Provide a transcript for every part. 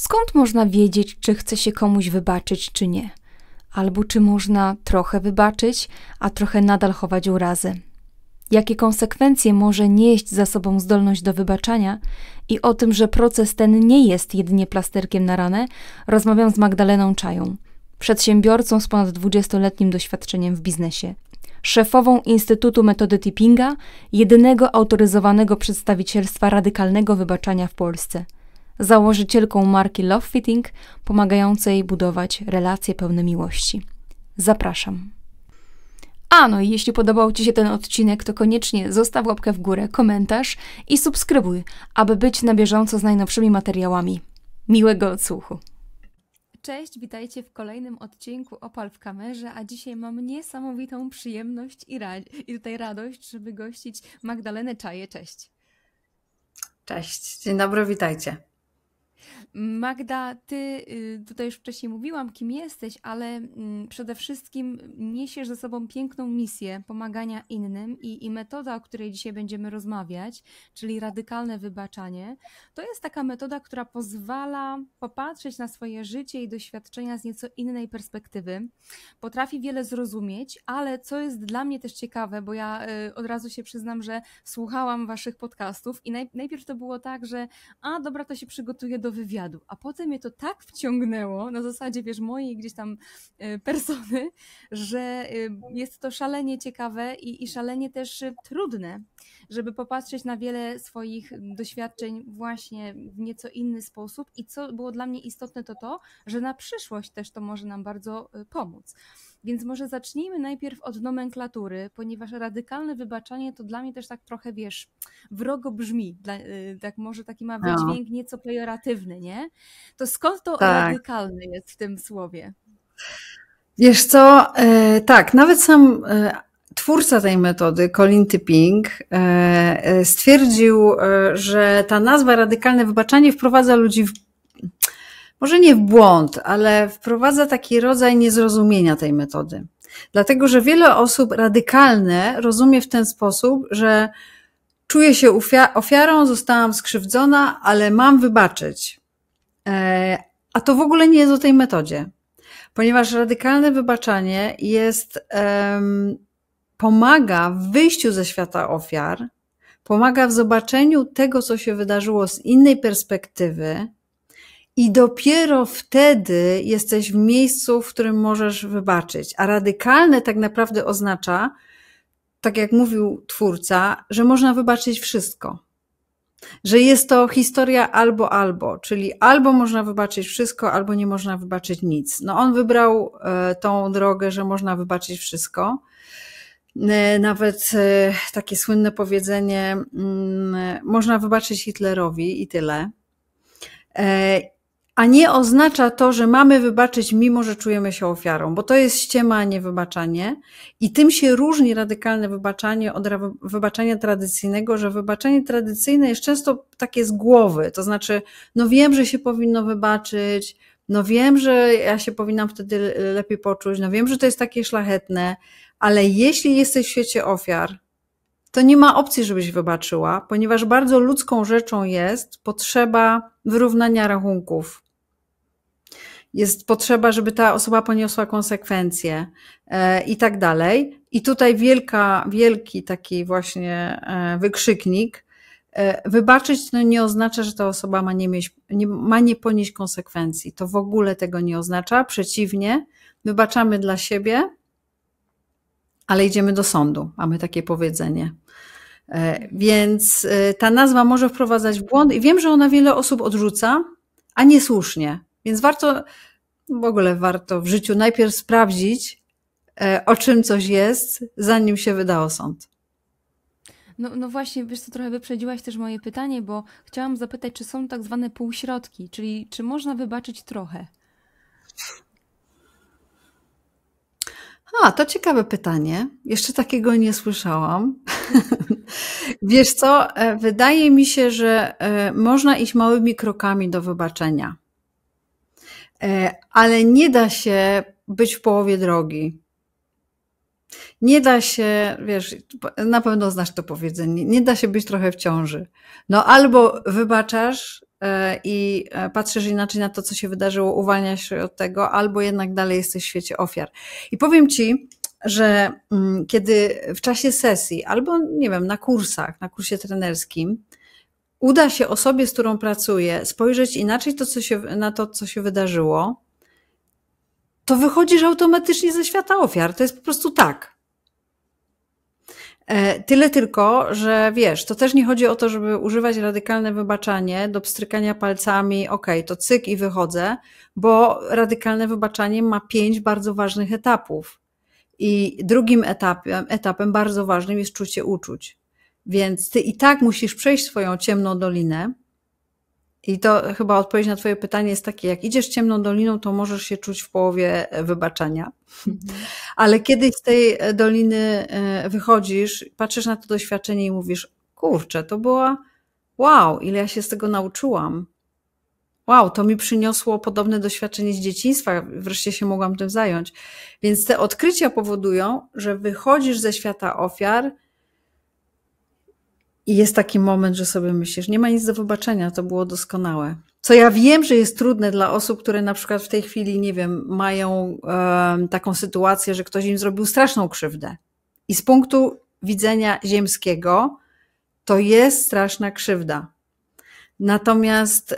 Skąd można wiedzieć, czy chce się komuś wybaczyć, czy nie? Albo czy można trochę wybaczyć, a trochę nadal chować urazy? Jakie konsekwencje może nieść za sobą zdolność do wybaczania i o tym, że proces ten nie jest jedynie plasterkiem na ranę, rozmawiam z Magdaleną Czają, przedsiębiorcą z ponad 20-letnim doświadczeniem w biznesie szefową Instytutu Metody Tippinga, jedynego autoryzowanego przedstawicielstwa radykalnego wybaczania w Polsce założycielką marki Love Fitting, pomagającej budować relacje pełne miłości. Zapraszam. A no i jeśli podobał Ci się ten odcinek, to koniecznie zostaw łapkę w górę, komentarz i subskrybuj, aby być na bieżąco z najnowszymi materiałami. Miłego odsłuchu. Cześć, witajcie w kolejnym odcinku Opal w kamerze, a dzisiaj mam niesamowitą przyjemność i, i tutaj radość, żeby gościć Magdalenę Czaję. Cześć. Cześć, dzień dobry, witajcie. Magda, ty y, tutaj już wcześniej mówiłam, kim jesteś, ale mm, przede wszystkim niesiesz ze sobą piękną misję pomagania innym i, i metoda, o której dzisiaj będziemy rozmawiać, czyli radykalne wybaczanie, to jest taka metoda, która pozwala popatrzeć na swoje życie i doświadczenia z nieco innej perspektywy. Potrafi wiele zrozumieć, ale co jest dla mnie też ciekawe, bo ja y, od razu się przyznam, że słuchałam waszych podcastów i naj, najpierw to było tak, że a dobra, to się przygotuję do do wywiadu, a potem mnie to tak wciągnęło, na zasadzie, wiesz, mojej gdzieś tam e, persony, że e, jest to szalenie ciekawe i, i szalenie też e, trudne, żeby popatrzeć na wiele swoich doświadczeń właśnie w nieco inny sposób i co było dla mnie istotne to to, że na przyszłość też to może nam bardzo pomóc. Więc może zacznijmy najpierw od nomenklatury, ponieważ radykalne wybaczanie to dla mnie też tak trochę, wiesz, wrogo brzmi. Dla, tak może taki ma wydźwięk no. nieco pejoratywny nie? To skąd to tak. radykalny jest w tym słowie? Wiesz co, e, tak, nawet sam e, twórca tej metody, Colin Tipping, e, e, stwierdził, e, że ta nazwa radykalne wybaczanie wprowadza ludzi w może nie w błąd, ale wprowadza taki rodzaj niezrozumienia tej metody. Dlatego, że wiele osób radykalne rozumie w ten sposób, że Czuję się ofiarą, zostałam skrzywdzona, ale mam wybaczyć. E, a to w ogóle nie jest o tej metodzie, ponieważ radykalne wybaczanie jest, pomaga w wyjściu ze świata ofiar, pomaga w zobaczeniu tego, co się wydarzyło z innej perspektywy, i dopiero wtedy jesteś w miejscu, w którym możesz wybaczyć. A radykalne tak naprawdę oznacza, tak jak mówił twórca, że można wybaczyć wszystko. Że jest to historia albo albo, czyli albo można wybaczyć wszystko, albo nie można wybaczyć nic. No on wybrał e, tą drogę, że można wybaczyć wszystko. E, nawet e, takie słynne powiedzenie: mm, można wybaczyć Hitlerowi i tyle. A nie oznacza to, że mamy wybaczyć, mimo że czujemy się ofiarą, bo to jest ściema, a nie wybaczanie. I tym się różni radykalne wybaczanie od wybaczenia tradycyjnego, że wybaczenie tradycyjne jest często takie z głowy. To znaczy, no wiem, że się powinno wybaczyć, no wiem, że ja się powinnam wtedy lepiej poczuć, no wiem, że to jest takie szlachetne, ale jeśli jesteś w świecie ofiar, to nie ma opcji, żebyś wybaczyła, ponieważ bardzo ludzką rzeczą jest potrzeba wyrównania rachunków. Jest potrzeba, żeby ta osoba poniosła konsekwencje e, i tak dalej. I tutaj wielka, wielki taki właśnie e, wykrzyknik. E, wybaczyć no nie oznacza, że ta osoba ma nie, mieć, nie, ma nie ponieść konsekwencji. To w ogóle tego nie oznacza. Przeciwnie, wybaczamy dla siebie, ale idziemy do sądu. Mamy takie powiedzenie. E, więc e, ta nazwa może wprowadzać w błąd i wiem, że ona wiele osób odrzuca, a niesłusznie. Więc warto, w ogóle warto w życiu najpierw sprawdzić, e, o czym coś jest, zanim się wyda osąd. No, no właśnie, wiesz co, trochę wyprzedziłaś też moje pytanie, bo chciałam zapytać, czy są tak zwane półśrodki, czyli czy można wybaczyć trochę? A, to ciekawe pytanie. Jeszcze takiego nie słyszałam. Wiesz co, e, wydaje mi się, że e, można iść małymi krokami do wybaczenia, e, ale nie da się być w połowie drogi. Nie da się, wiesz, na pewno znasz to powiedzenie, nie da się być trochę w ciąży. No albo wybaczasz i patrzysz inaczej na to, co się wydarzyło, uwalniasz się od tego, albo jednak dalej jesteś w świecie ofiar. I powiem ci, że mm, kiedy w czasie sesji albo, nie wiem, na kursach, na kursie trenerskim, uda się osobie, z którą pracuję, spojrzeć inaczej to, co się, na to, co się wydarzyło, to wychodzisz automatycznie ze świata ofiar. To jest po prostu tak. E, tyle tylko, że wiesz, to też nie chodzi o to, żeby używać radykalne wybaczanie do pstrykania palcami, ok, to cyk i wychodzę, bo radykalne wybaczanie ma pięć bardzo ważnych etapów. I drugim etapem, etapem bardzo ważnym jest czucie uczuć. Więc ty i tak musisz przejść swoją ciemną dolinę. I to chyba odpowiedź na Twoje pytanie jest takie: jak idziesz ciemną doliną, to możesz się czuć w połowie wybaczenia. Mhm. Ale kiedyś z tej e, doliny e, wychodzisz, patrzysz na to doświadczenie i mówisz: Kurczę, to była wow, ile ja się z tego nauczyłam wow, to mi przyniosło podobne doświadczenie z dzieciństwa, wreszcie się mogłam tym zająć. Więc te odkrycia powodują, że wychodzisz ze świata ofiar i jest taki moment, że sobie myślisz, nie ma nic do wybaczenia, to było doskonałe. Co ja wiem, że jest trudne dla osób, które na przykład w tej chwili, nie wiem, mają e, taką sytuację, że ktoś im zrobił straszną krzywdę. I z punktu widzenia ziemskiego, to jest straszna krzywda. Natomiast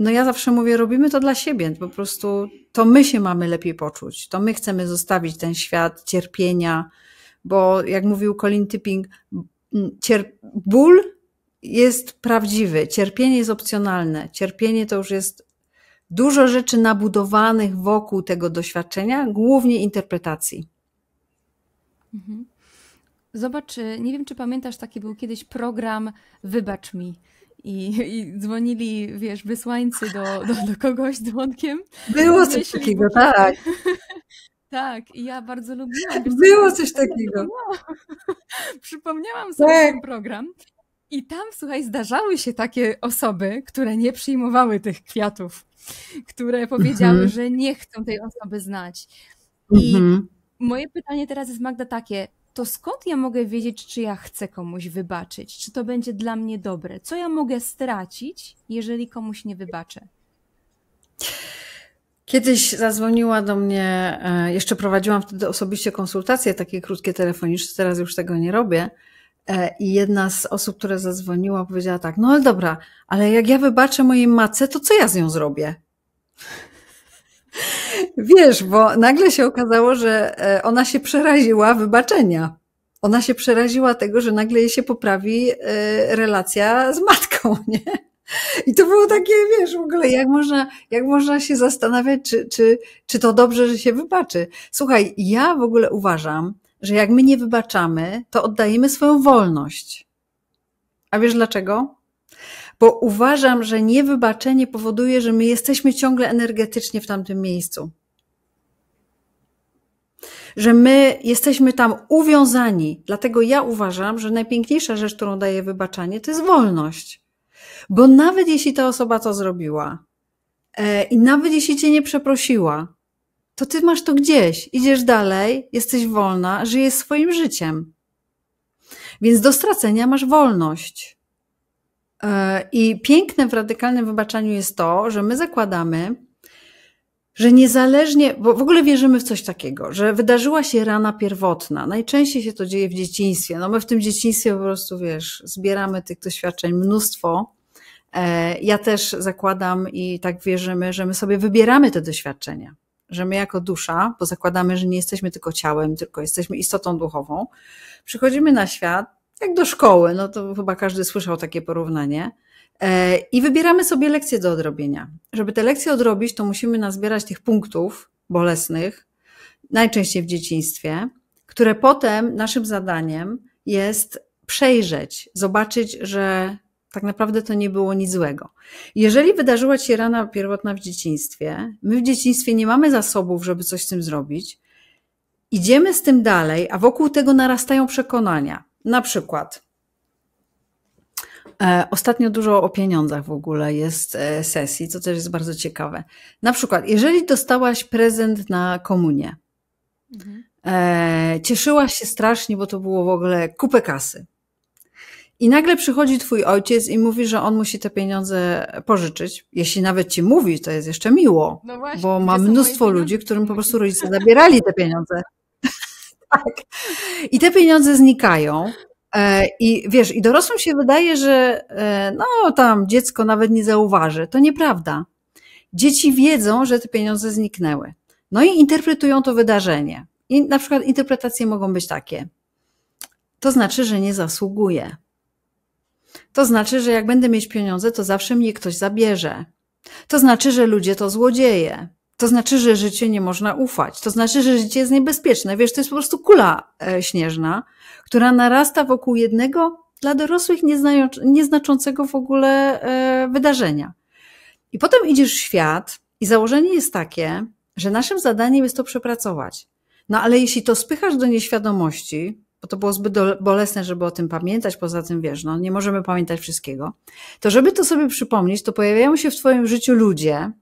no ja zawsze mówię, robimy to dla siebie, po prostu to my się mamy lepiej poczuć, to my chcemy zostawić ten świat cierpienia, bo jak mówił Colin Tipping, cier- ból jest prawdziwy, cierpienie jest opcjonalne, cierpienie to już jest dużo rzeczy nabudowanych wokół tego doświadczenia, głównie interpretacji. Mhm. Zobacz, y, nie wiem, czy pamiętasz, taki był kiedyś program Wybacz mi i, i dzwonili, wiesz, wysłańcy do, do, do kogoś dzwonkiem. Było coś takiego, tak. Tak, i ja bardzo lubiłam. Było coś takiego. Przypomniałam sobie tak. ten program. I tam, słuchaj, zdarzały się takie osoby, które nie przyjmowały tych kwiatów, które powiedziały, mhm. że nie chcą tej osoby znać. I mhm. moje pytanie teraz jest, Magda, takie: to skąd ja mogę wiedzieć, czy ja chcę komuś wybaczyć, czy to będzie dla mnie dobre? Co ja mogę stracić, jeżeli komuś nie wybaczę? Kiedyś zadzwoniła do mnie, e, jeszcze prowadziłam wtedy osobiście konsultacje takie krótkie telefoniczne, teraz już tego nie robię. E, I jedna z osób, która zadzwoniła, powiedziała tak: No ale dobra, ale jak ja wybaczę mojej matce, to co ja z nią zrobię? Wiesz, bo nagle się okazało, że e, ona się przeraziła wybaczenia. Ona się przeraziła tego, że nagle jej się poprawi e, relacja z matką, nie? I to było takie, wiesz, w ogóle jak można, jak można się zastanawiać, czy, czy, czy to dobrze, że się wybaczy. Słuchaj, ja w ogóle uważam, że jak my nie wybaczamy, to oddajemy swoją wolność. A wiesz dlaczego? bo uważam, że niewybaczenie powoduje, że my jesteśmy ciągle energetycznie w tamtym miejscu. Że my jesteśmy tam uwiązani. Dlatego ja uważam, że najpiękniejsza rzecz, którą daje wybaczanie, to jest wolność. Bo nawet jeśli ta osoba to zrobiła e, i nawet jeśli cię nie przeprosiła, to ty masz to gdzieś, idziesz dalej, jesteś wolna, żyjesz swoim życiem. Więc do stracenia masz wolność. E, I piękne w radykalnym wybaczaniu jest to, że my zakładamy, że niezależnie, bo w ogóle wierzymy w coś takiego, że wydarzyła się rana pierwotna. Najczęściej się to dzieje w dzieciństwie. No my w tym dzieciństwie po prostu, wiesz, zbieramy tych doświadczeń mnóstwo. E, ja też zakładam i tak wierzymy, że my sobie wybieramy te doświadczenia, że my jako dusza, bo zakładamy, że nie jesteśmy tylko ciałem, tylko jesteśmy istotą duchową, przychodzimy na świat jak do szkoły, no to chyba każdy słyszał takie porównanie. E, I wybieramy sobie lekcje do odrobienia. Żeby te lekcje odrobić, to musimy nazbierać tych punktów bolesnych, najczęściej w dzieciństwie, które potem naszym zadaniem jest przejrzeć, zobaczyć, że tak naprawdę to nie było nic złego. Jeżeli wydarzyła ci się rana pierwotna w dzieciństwie, my w dzieciństwie nie mamy zasobów, żeby coś z tym zrobić, idziemy z tym dalej, a wokół tego narastają przekonania. Na przykład. E, ostatnio dużo o pieniądzach w ogóle jest e, sesji, co też jest bardzo ciekawe. Na przykład, jeżeli dostałaś prezent na komunie, mhm. cieszyłaś się strasznie, bo to było w ogóle kupę kasy. I nagle przychodzi twój ojciec i mówi, że on musi te pieniądze pożyczyć. Jeśli nawet ci mówi, to jest jeszcze miło, no właśnie, bo ma mnóstwo ludzi, którym po prostu rodzice zabierali te pieniądze tak. I te pieniądze znikają. E, I wiesz, i dorosłym się wydaje, że e, no tam dziecko nawet nie zauważy. To nieprawda. Dzieci wiedzą, że te pieniądze zniknęły. No i interpretują to wydarzenie. I na przykład interpretacje mogą być takie. To znaczy, że nie zasługuje. To znaczy, że jak będę mieć pieniądze, to zawsze mnie ktoś zabierze. To znaczy, że ludzie to złodzieje to znaczy, że życie nie można ufać. To znaczy, że życie jest niebezpieczne. Wiesz, to jest po prostu kula e, śnieżna, która narasta wokół jednego dla dorosłych nieznaczącego w ogóle e, wydarzenia. I potem idziesz w świat i założenie jest takie, że naszym zadaniem jest to przepracować. No ale jeśli to spychasz do nieświadomości, bo to było zbyt bolesne, żeby o tym pamiętać, poza tym wiesz, no nie możemy pamiętać wszystkiego, to żeby to sobie przypomnieć, to pojawiają się w Twoim życiu ludzie,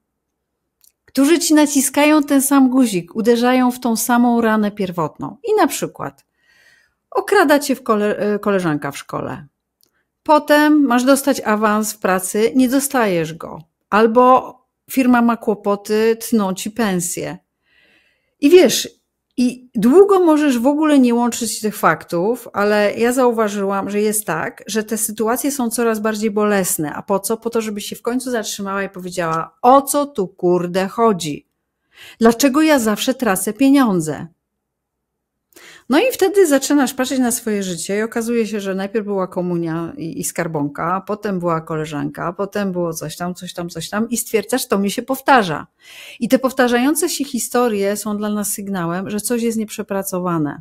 którzy ci naciskają ten sam guzik, uderzają w tą samą ranę pierwotną. I na przykład okrada cię w kole, e, koleżanka w szkole. Potem masz dostać awans w pracy, nie dostajesz go. Albo firma ma kłopoty, tną ci pensję. I wiesz, i długo możesz w ogóle nie łączyć tych faktów, ale ja zauważyłam, że jest tak, że te sytuacje są coraz bardziej bolesne. A po co? Po to, żeby się w końcu zatrzymała i powiedziała: O co tu kurde chodzi? Dlaczego ja zawsze tracę pieniądze? No i wtedy zaczynasz patrzeć na swoje życie i okazuje się, że najpierw była komunia i, i skarbonka, potem była koleżanka, potem było coś tam, coś tam, coś tam i stwierdzasz, to mi się powtarza. I te powtarzające się historie są dla nas sygnałem, że coś jest nieprzepracowane.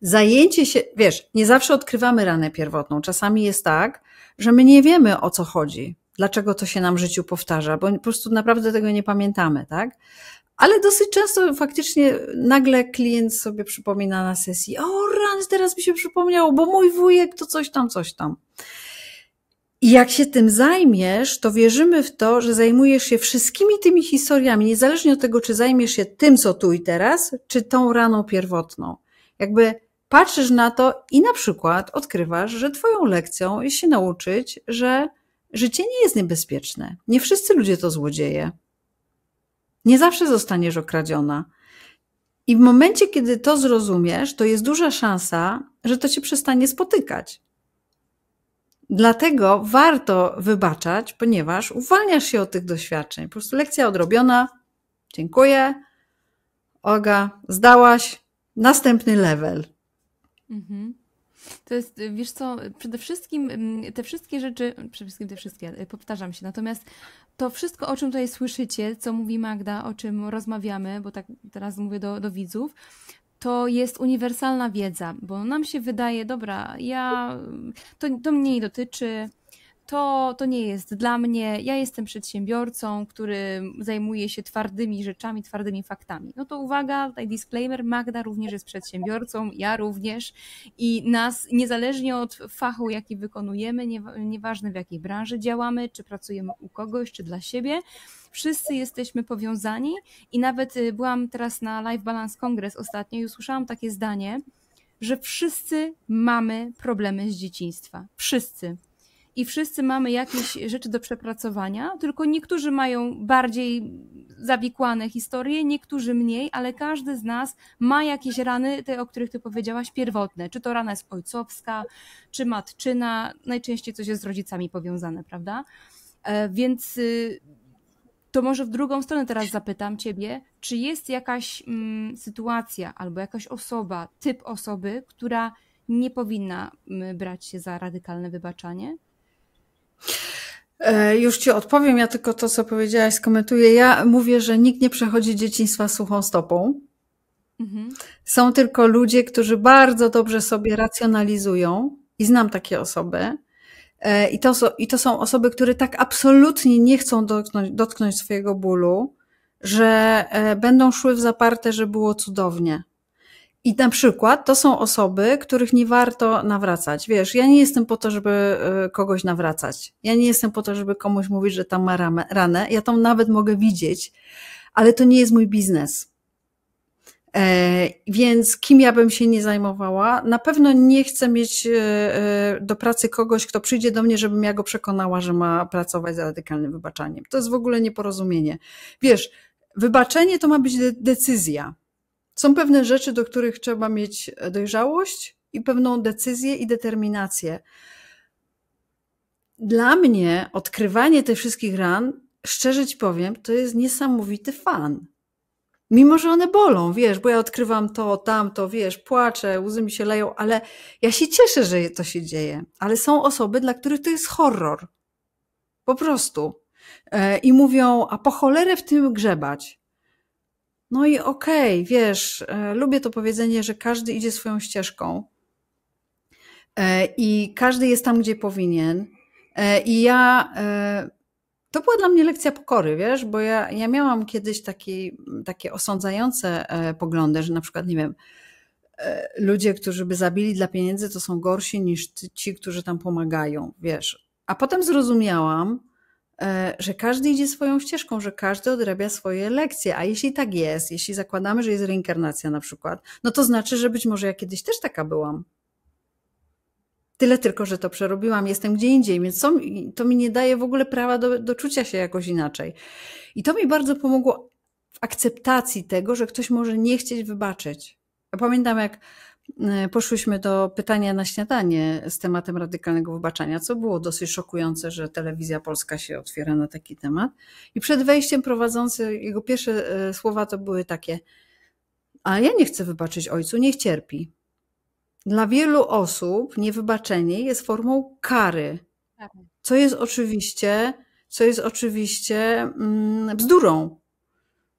Zajęcie się, wiesz, nie zawsze odkrywamy ranę pierwotną. Czasami jest tak, że my nie wiemy o co chodzi, dlaczego to się nam w życiu powtarza, bo po prostu naprawdę tego nie pamiętamy, tak? Ale dosyć często faktycznie nagle klient sobie przypomina na sesji, o rany, teraz mi się przypomniało, bo mój wujek to coś tam, coś tam. I jak się tym zajmiesz, to wierzymy w to, że zajmujesz się wszystkimi tymi historiami, niezależnie od tego, czy zajmiesz się tym, co tu i teraz, czy tą raną pierwotną. Jakby patrzysz na to i na przykład odkrywasz, że twoją lekcją jest się nauczyć, że życie nie jest niebezpieczne. Nie wszyscy ludzie to złodzieje. Nie zawsze zostaniesz okradziona. I w momencie, kiedy to zrozumiesz, to jest duża szansa, że to się przestanie spotykać. Dlatego warto wybaczać, ponieważ uwalniasz się od tych doświadczeń. Po prostu lekcja odrobiona. Dziękuję. Oga, zdałaś. Następny level. Mhm. To jest, y, wiesz co, przede wszystkim mm, te wszystkie rzeczy, przede wszystkim te wszystkie, powtarzam się, natomiast to wszystko, o czym tutaj słyszycie, co mówi Magda, o czym rozmawiamy, bo tak teraz mówię do, do widzów, to jest uniwersalna wiedza, bo nam się wydaje, dobra, ja to, to mnie nie dotyczy, to, to nie jest dla mnie, ja jestem przedsiębiorcą, który zajmuje się twardymi rzeczami, twardymi faktami. No to uwaga, tutaj disclaimer, Magda również jest przedsiębiorcą, ja również i nas, niezależnie od fachu, jaki wykonujemy, nie, nieważne w jakiej branży działamy, czy pracujemy u kogoś, czy dla siebie, wszyscy jesteśmy powiązani i nawet y, byłam teraz na Life Balance Congress ostatnio i usłyszałam takie zdanie, że wszyscy mamy problemy z dzieciństwa. Wszyscy i wszyscy mamy jakieś rzeczy do przepracowania, tylko niektórzy mają bardziej zawikłane historie, niektórzy mniej, ale każdy z nas ma jakieś rany, te o których ty powiedziałaś, pierwotne. Czy to rana jest ojcowska, czy matczyna, najczęściej coś jest z rodzicami powiązane, prawda? E, więc y, to może w drugą stronę teraz zapytam Ciebie, czy jest jakaś mm, sytuacja albo jakaś osoba, typ osoby, która nie powinna mm, brać się za radykalne wybaczanie? E, już ci odpowiem, ja tylko to, co powiedziałaś, skomentuję. Ja mówię, że nikt nie przechodzi dzieciństwa suchą stopą. Mhm. Są tylko ludzie, którzy bardzo dobrze sobie racjonalizują i znam takie osoby. E, I to, I to są osoby, które tak absolutnie nie chcą dotknąć, dotknąć swojego bólu, że e, będą szły w zaparte, że było cudownie. I na przykład to są osoby, których nie warto nawracać. Wiesz, ja nie jestem po to, żeby y, kogoś nawracać. Ja nie jestem po to, żeby komuś mówić, że tam ma ranę. Ja tam nawet mogę widzieć, ale to nie jest mój biznes. E, więc kim ja bym się nie zajmowała? Na pewno nie chcę mieć y, y, do pracy kogoś, kto przyjdzie do mnie, żebym ja go przekonała, że ma pracować za radykalnym wybaczaniem. To jest w ogóle nieporozumienie. Wiesz, wybaczenie to ma być decyzja. Są pewne rzeczy, do których trzeba mieć dojrzałość i pewną decyzję i determinację. Dla mnie odkrywanie tych wszystkich ran, szczerze ci powiem, to jest niesamowity fan. Mimo, że one bolą, wiesz, bo ja odkrywam to, tamto, wiesz, płaczę, łzy mi się leją, ale ja się cieszę, że to się dzieje. Ale są osoby, dla których to jest horror. Po prostu. E, I mówią, a po cholerę w tym grzebać. No i okej, okay, wiesz, e, lubię to powiedzenie, że każdy idzie swoją ścieżką e, i każdy jest tam, gdzie powinien. E, I ja. To była dla mnie lekcja pokory, wiesz, bo ja, ja miałam kiedyś taki, takie osądzające poglądy, że na przykład, nie wiem, ludzie, którzy by zabili dla pieniędzy, to są gorsi niż ci, którzy tam pomagają, wiesz. A potem zrozumiałam, E, że każdy idzie swoją ścieżką, że każdy odrabia swoje lekcje. A jeśli tak jest, jeśli zakładamy, że jest reinkarnacja na przykład, no to znaczy, że być może ja kiedyś też taka byłam. Tyle tylko, że to przerobiłam, jestem gdzie indziej, więc to, to mi nie daje w ogóle prawa do, do czucia się jakoś inaczej. I to mi bardzo pomogło w akceptacji tego, że ktoś może nie chcieć wybaczyć. Ja pamiętam, jak E, poszłyśmy do pytania na śniadanie z tematem radykalnego wybaczenia. co było dosyć szokujące, że telewizja polska się otwiera na taki temat. I przed wejściem prowadzący, jego pierwsze e, słowa to były takie: A ja nie chcę wybaczyć ojcu, niech cierpi. Dla wielu osób niewybaczenie jest formą kary, co jest oczywiście, co jest oczywiście mm, bzdurą.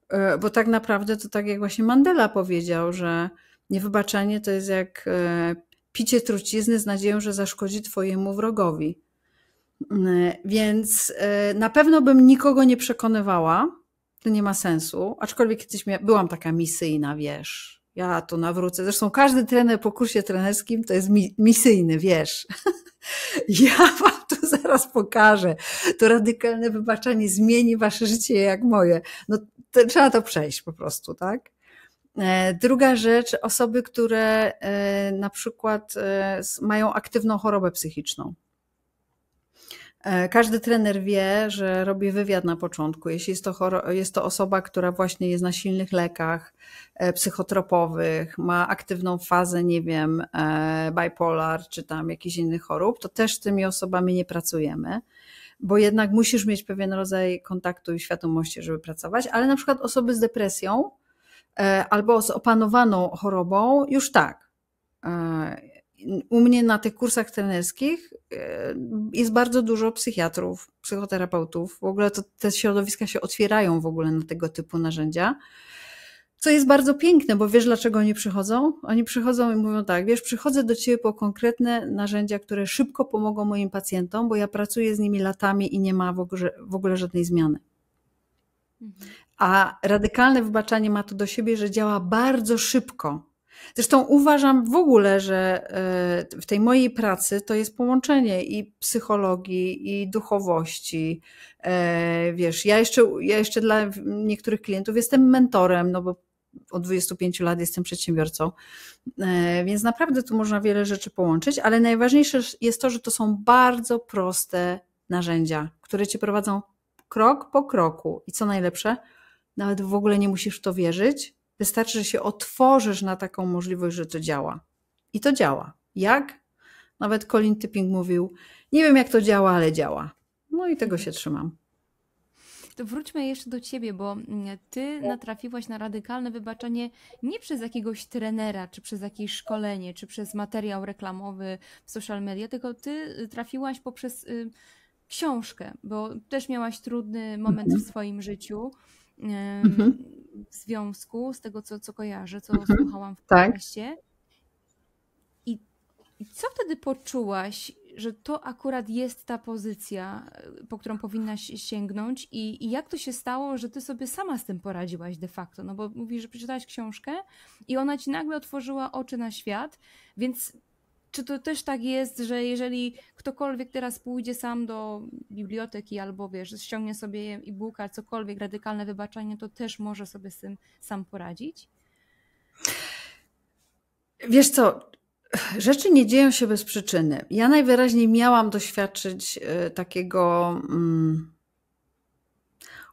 E, bo tak naprawdę to tak jak właśnie Mandela powiedział, że Niewybaczenie to jest jak e, picie trucizny z nadzieją, że zaszkodzi twojemu wrogowi. Mm, e, więc e, na pewno bym nikogo nie przekonywała. To nie ma sensu. Aczkolwiek kiedyś byłam taka misyjna, wiesz. Ja to nawrócę. Zresztą każdy trener po kursie trenerskim to jest misyjny, wiesz. ja wam to zaraz pokażę. To radykalne wybaczenie zmieni wasze życie jak moje. No to, trzeba to przejść po prostu, tak? E, druga rzecz, osoby, które e, na przykład e, mają aktywną chorobę psychiczną. Każdy trener wie, że robi wywiad na początku. Jeśli jest to, choro, jest to osoba, która właśnie jest na silnych lekach psychotropowych, ma aktywną fazę, nie wiem, bipolar czy tam jakichś innych chorób, to też z tymi osobami nie pracujemy bo jednak musisz mieć pewien rodzaj kontaktu i świadomości, żeby pracować, ale na przykład osoby z depresją E, albo z opanowaną chorobą, już tak. E, u mnie na tych kursach trenerskich e, jest bardzo dużo psychiatrów, psychoterapeutów. W ogóle to, te środowiska się otwierają w ogóle na tego typu narzędzia. Co jest bardzo piękne, bo wiesz, dlaczego oni przychodzą? Oni przychodzą i mówią tak, wiesz, przychodzę do ciebie po konkretne narzędzia, które szybko pomogą moim pacjentom, bo ja pracuję z nimi latami i nie ma w ogóle, w ogóle żadnej zmiany. Mhm. A radykalne wybaczanie ma to do siebie, że działa bardzo szybko. Zresztą uważam w ogóle, że e, w tej mojej pracy to jest połączenie i psychologii, i duchowości. E, wiesz, ja jeszcze, ja jeszcze dla niektórych klientów jestem mentorem, no bo od 25 lat jestem przedsiębiorcą, e, więc naprawdę tu można wiele rzeczy połączyć, ale najważniejsze jest to, że to są bardzo proste narzędzia, które cię prowadzą krok po kroku. I co najlepsze, nawet w ogóle nie musisz w to wierzyć. Wystarczy, że się otworzysz na taką możliwość, że to działa. I to działa. Jak? Nawet Colin Tipping mówił: Nie wiem, jak to działa, ale działa. No i tego się trzymam. To wróćmy jeszcze do ciebie, bo mm, ty tak. natrafiłaś na radykalne wybaczenie nie przez jakiegoś trenera, czy przez jakieś szkolenie, czy przez materiał reklamowy w social media, tylko ty y, trafiłaś poprzez y, książkę, bo też miałaś trudny moment mhm. w swoim życiu mhm. w związku, z tego co, co kojarzę, co mhm. słuchałam w tak. podcaście. Tak. I, I co wtedy poczułaś, że to akurat jest ta pozycja, e, po którą powinnaś sięgnąć i, i, jak to się stało, że ty sobie sama z tym poradziłaś de facto, no bo mówisz, że przeczytałaś książkę i ona ci nagle otworzyła oczy na świat, więc czy to też tak jest, że jeżeli ktokolwiek teraz pójdzie sam do biblioteki albo wiesz, ściągnie sobie e-booka, cokolwiek, radykalne wybaczenie, to też może sobie z tym sam poradzić? Wiesz co, rzeczy nie dzieją się bez przyczyny. Ja najwyraźniej miałam doświadczyć e, takiego. Mm,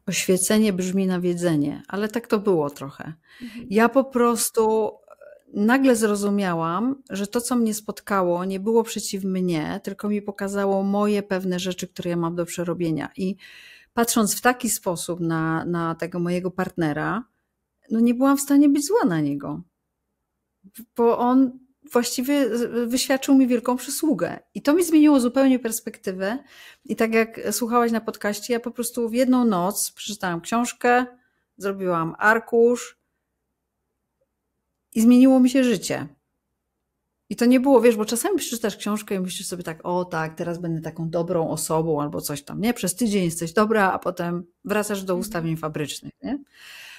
oświecenie brzmi nawiedzenie, ale tak to było trochę. Mhm. Ja po prostu nagle zrozumiałam, że to, co mnie spotkało, nie było przeciw mnie, tylko mi pokazało moje pewne rzeczy, które ja mam do przerobienia. I patrząc w taki sposób na, na tego mojego partnera, no nie byłam w stanie być zła na niego, bo on właściwie wyświadczył mi wielką przysługę. I to mi zmieniło zupełnie perspektywę. I tak jak słuchałaś na podcaście, ja po prostu w jedną noc przeczytałam książkę, zrobiłam arkusz, i zmieniło mi się życie. I to nie było, wiesz, bo czasami przeczytasz książkę i myślisz sobie tak, o tak, teraz będę taką dobrą osobą albo coś tam, nie? Przez tydzień jesteś dobra, a potem wracasz do mhm. ustawień fabrycznych, nie?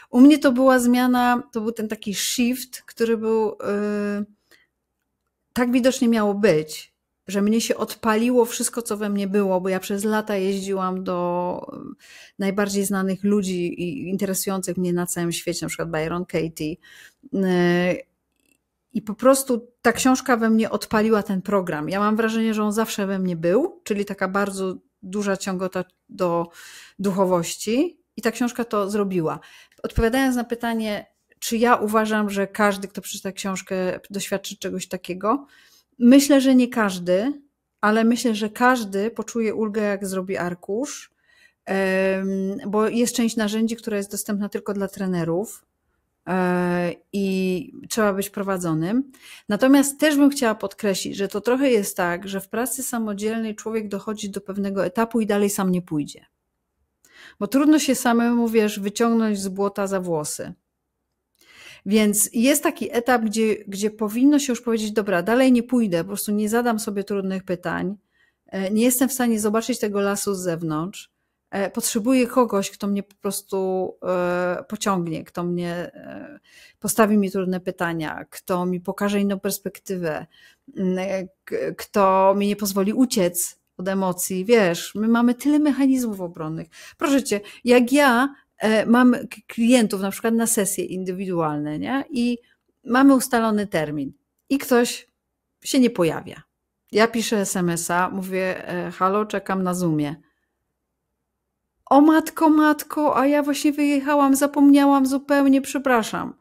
U mnie to była zmiana, to był ten taki shift, który był, yy, tak widocznie miało być, że mnie się odpaliło wszystko, co we mnie było, bo ja przez lata jeździłam do mm, najbardziej znanych ludzi i interesujących mnie na całym świecie, na przykład Byron Katie. Y, I po prostu ta książka we mnie odpaliła ten program. Ja mam wrażenie, że on zawsze we mnie był, czyli taka bardzo duża ciągota do duchowości, i ta książka to zrobiła. Odpowiadając na pytanie, czy ja uważam, że każdy, kto przeczyta książkę, doświadczy czegoś takiego, Myślę, że nie każdy, ale myślę, że każdy poczuje ulgę, jak zrobi arkusz, bo jest część narzędzi, która jest dostępna tylko dla trenerów e, i trzeba być prowadzonym. Natomiast też bym chciała podkreślić, że to trochę jest tak, że w pracy samodzielnej człowiek dochodzi do pewnego etapu i dalej sam nie pójdzie. Bo trudno się samemu, wiesz, wyciągnąć z błota za włosy. Więc jest taki etap, gdzie, gdzie powinno się już powiedzieć, dobra, dalej nie pójdę, po prostu nie zadam sobie trudnych pytań, e, nie jestem w stanie zobaczyć tego lasu z zewnątrz, e, potrzebuję kogoś, kto mnie po prostu e, pociągnie, kto mnie postawi mi trudne pytania, kto mi pokaże inną perspektywę, kto mi nie pozwoli uciec od emocji. Wiesz, my mamy tyle mechanizmów obronnych. Proszę cię, jak ja E, mam klientów na przykład na sesje indywidualne, nie? I mamy ustalony termin i ktoś się nie pojawia. Ja piszę SMS-a, mówię: e, Halo, czekam na Zoomie. O matko, matko, a ja właśnie wyjechałam, zapomniałam zupełnie, przepraszam.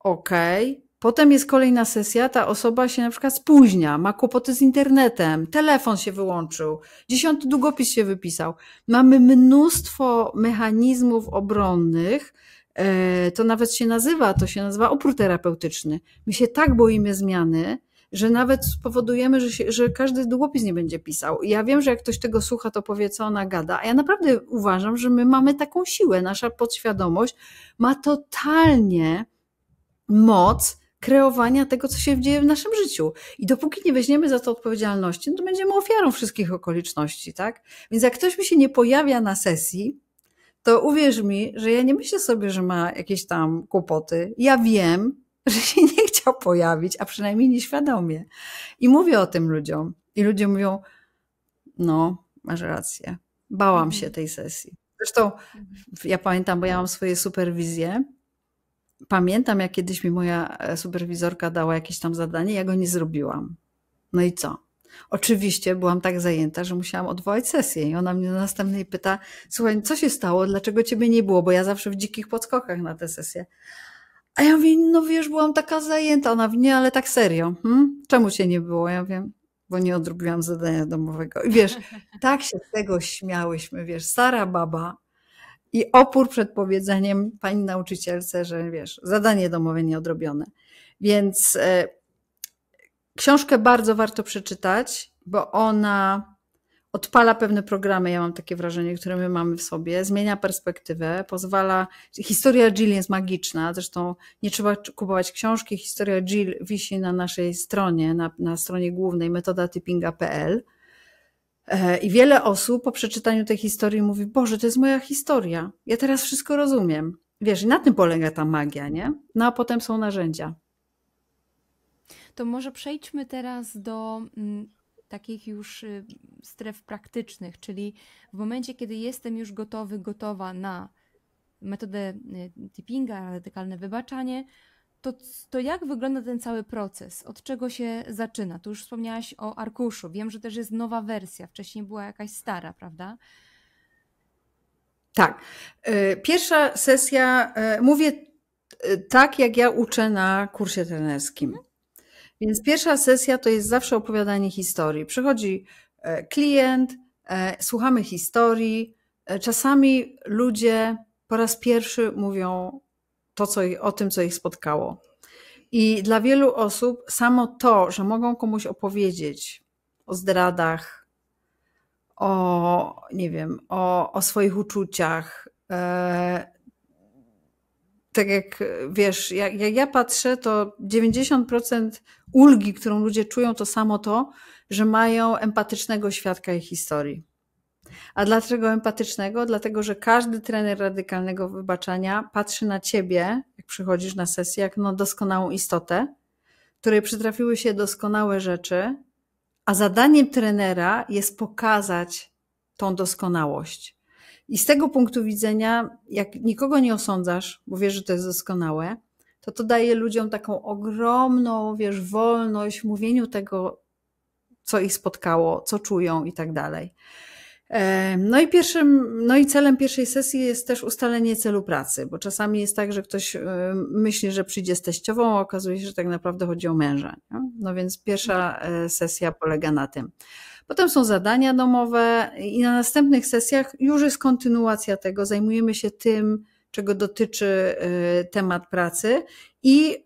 Okej. Okay. Potem jest kolejna sesja, ta osoba się na przykład spóźnia, ma kłopoty z internetem, telefon się wyłączył, dziesiąty długopis się wypisał. Mamy mnóstwo mechanizmów obronnych, e, to nawet się nazywa, to się nazywa opór terapeutyczny. My się tak boimy zmiany, że nawet spowodujemy, że, się, że każdy długopis nie będzie pisał. ja wiem, że jak ktoś tego słucha, to powie, co ona gada, a ja naprawdę uważam, że my mamy taką siłę, nasza podświadomość ma totalnie moc kreowania tego, co się dzieje w naszym życiu. I dopóki nie weźmiemy za to odpowiedzialności, no to będziemy ofiarą wszystkich okoliczności, tak? Więc jak ktoś mi się nie pojawia na sesji, to uwierz mi, że ja nie myślę sobie, że ma jakieś tam kłopoty. Ja wiem, że się nie chciał pojawić, a przynajmniej nieświadomie. I mówię o tym ludziom. I ludzie mówią, no, masz rację. Bałam się mhm. tej sesji. Zresztą ja pamiętam, bo ja mam swoje superwizje pamiętam, jak kiedyś mi moja e, superwizorka dała jakieś tam zadanie, ja go nie zrobiłam. No i co? Oczywiście byłam tak zajęta, że musiałam odwołać sesję i ona mnie na następnej pyta, słuchaj, co się stało, dlaczego ciebie nie było, bo ja zawsze w dzikich podskokach na te sesje. A ja mówię, no wiesz, byłam taka zajęta. Ona mnie, nie, ale tak serio. Hm? Czemu cię nie było? Ja wiem, bo nie odrobiłam zadania domowego. I wiesz, tak się z tego śmiałyśmy, wiesz, stara baba, i opór przed powiedzeniem pani nauczycielce, że wiesz, zadanie domowe nieodrobione. Więc e, książkę bardzo warto przeczytać, bo ona odpala pewne programy, ja mam takie wrażenie, które my mamy w sobie, zmienia perspektywę, pozwala. Historia Jill jest magiczna, zresztą nie trzeba kupować książki. Historia Jill wisi na naszej stronie, na, na stronie głównej metodatypinga.pl. E, I wiele osób po przeczytaniu tej historii mówi: Boże, to jest moja historia. Ja teraz wszystko rozumiem. Wiesz, i na tym polega ta magia, nie? No a potem są narzędzia. To może przejdźmy teraz do mm, takich już y, stref praktycznych, czyli w momencie, kiedy jestem już gotowy, gotowa na metodę y, tippinga, radykalne wybaczanie, to, to jak wygląda ten cały proces? Od czego się zaczyna? Tu już wspomniałaś o arkuszu. Wiem, że też jest nowa wersja. Wcześniej była jakaś stara, prawda? Tak. E, pierwsza sesja, e, mówię e, tak, jak ja uczę na kursie trenerskim. Mhm. Więc pierwsza sesja to jest zawsze opowiadanie historii. Przychodzi klient, słuchamy historii. Czasami ludzie po raz pierwszy mówią to, co, o tym, co ich spotkało. I dla wielu osób samo to, że mogą komuś opowiedzieć o zdradach, o nie wiem, o, o swoich uczuciach. E, tak jak wiesz, jak, jak ja patrzę, to 90% ulgi, którą ludzie czują, to samo to, że mają empatycznego świadka ich historii. A dlaczego empatycznego? Dlatego, że każdy trener radykalnego wybaczenia patrzy na ciebie, jak przychodzisz na sesję, jak no doskonałą istotę, której przytrafiły się doskonałe rzeczy, a zadaniem trenera jest pokazać tą doskonałość. I z tego punktu widzenia, jak nikogo nie osądzasz, bo wiesz, że to jest doskonałe, to to daje ludziom taką ogromną, wiesz, wolność w mówieniu tego, co ich spotkało, co czują i tak dalej. E, no i, pierwszym, no i celem pierwszej sesji jest też ustalenie celu pracy, bo czasami jest tak, że ktoś e, myśli, że przyjdzie z teściową, a okazuje się, że tak naprawdę chodzi o męża. Nie? No więc pierwsza mhm. e, sesja polega na tym. Potem są zadania domowe i na następnych sesjach już jest kontynuacja tego, zajmujemy się tym, czego dotyczy y, temat pracy. I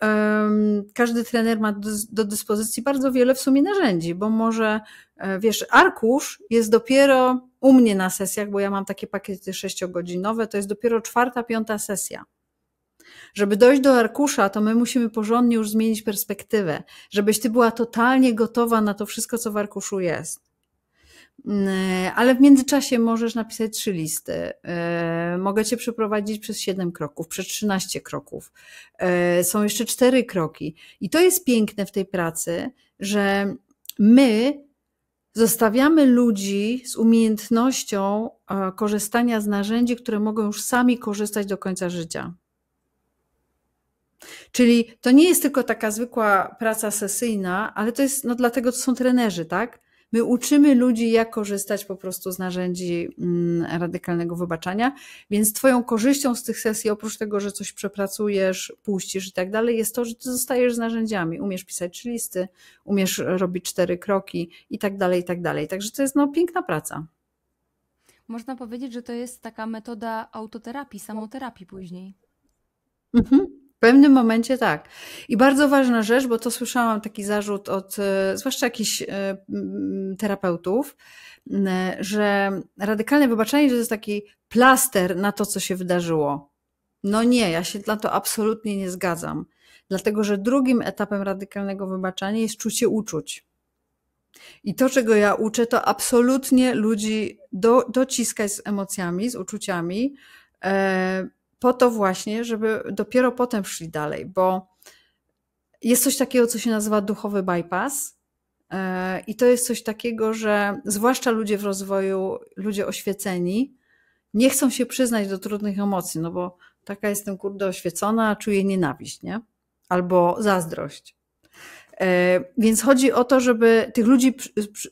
każdy trener ma do dyspozycji bardzo wiele w sumie narzędzi, bo może, e, wiesz, arkusz jest dopiero u mnie na sesjach, bo ja mam takie pakiety sześciogodzinowe, to jest dopiero czwarta, piąta sesja. Żeby dojść do arkusza, to my musimy porządnie już zmienić perspektywę, żebyś ty była totalnie gotowa na to wszystko, co w arkuszu jest. Y, ale w międzyczasie możesz napisać trzy listy. Y, mogę cię przeprowadzić przez siedem kroków, przez trzynaście kroków. Y, są jeszcze cztery kroki. I to jest piękne w tej pracy, że my zostawiamy ludzi z umiejętnością e, korzystania z narzędzi, które mogą już sami korzystać do końca życia. Czyli to nie jest tylko taka zwykła praca sesyjna, ale to jest, no dlatego to są trenerzy, tak? My uczymy ludzi, jak korzystać po prostu z narzędzi mm, radykalnego wybaczania, więc Twoją korzyścią z tych sesji, oprócz tego, że coś przepracujesz, puścisz i tak dalej, jest to, że ty zostajesz z narzędziami. Umiesz pisać listy, umiesz robić cztery kroki i tak dalej, i tak dalej. Także to jest no, piękna praca. Można powiedzieć, że to jest taka metoda autoterapii, samoterapii później. Mhm. W pewnym momencie tak. I bardzo ważna rzecz, bo to słyszałam taki zarzut od e, zwłaszcza jakichś e, terapeutów, że radykalne wybaczenie to jest taki plaster na to, co się wydarzyło. No nie, ja się na to absolutnie nie zgadzam. Dlatego, że drugim etapem radykalnego wybaczenia jest czucie uczuć. I to, czego ja uczę, to absolutnie ludzi do, dociskać z emocjami, z uczuciami. E, po to właśnie, żeby dopiero potem szli dalej, bo jest coś takiego, co się nazywa duchowy bypass. E, I to jest coś takiego, że zwłaszcza ludzie w rozwoju, ludzie oświeceni, nie chcą się przyznać do trudnych emocji, no bo taka jestem kurde oświecona, czuję nienawiść, nie? Albo zazdrość. E, więc chodzi o to, żeby tych ludzi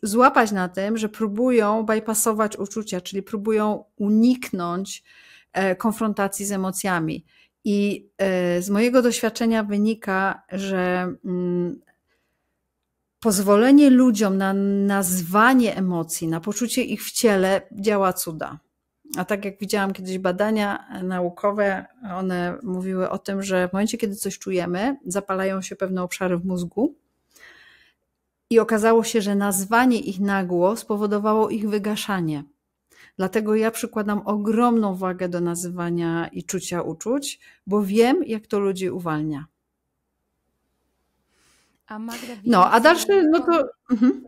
złapać na tym, że próbują bypassować uczucia, czyli próbują uniknąć E, konfrontacji z emocjami. I e, z mojego doświadczenia wynika, że mm, pozwolenie ludziom na nazwanie emocji, na poczucie ich w ciele działa cuda. A tak jak widziałam kiedyś badania e, naukowe, one mówiły o tym, że w momencie, kiedy coś czujemy, zapalają się pewne obszary w mózgu. I okazało się, że nazwanie ich na głos spowodowało ich wygaszanie. Dlatego ja przykładam ogromną wagę do nazywania i czucia uczuć, bo wiem, jak to ludzi uwalnia. A Magda no, a dalsze, no to. Mhm.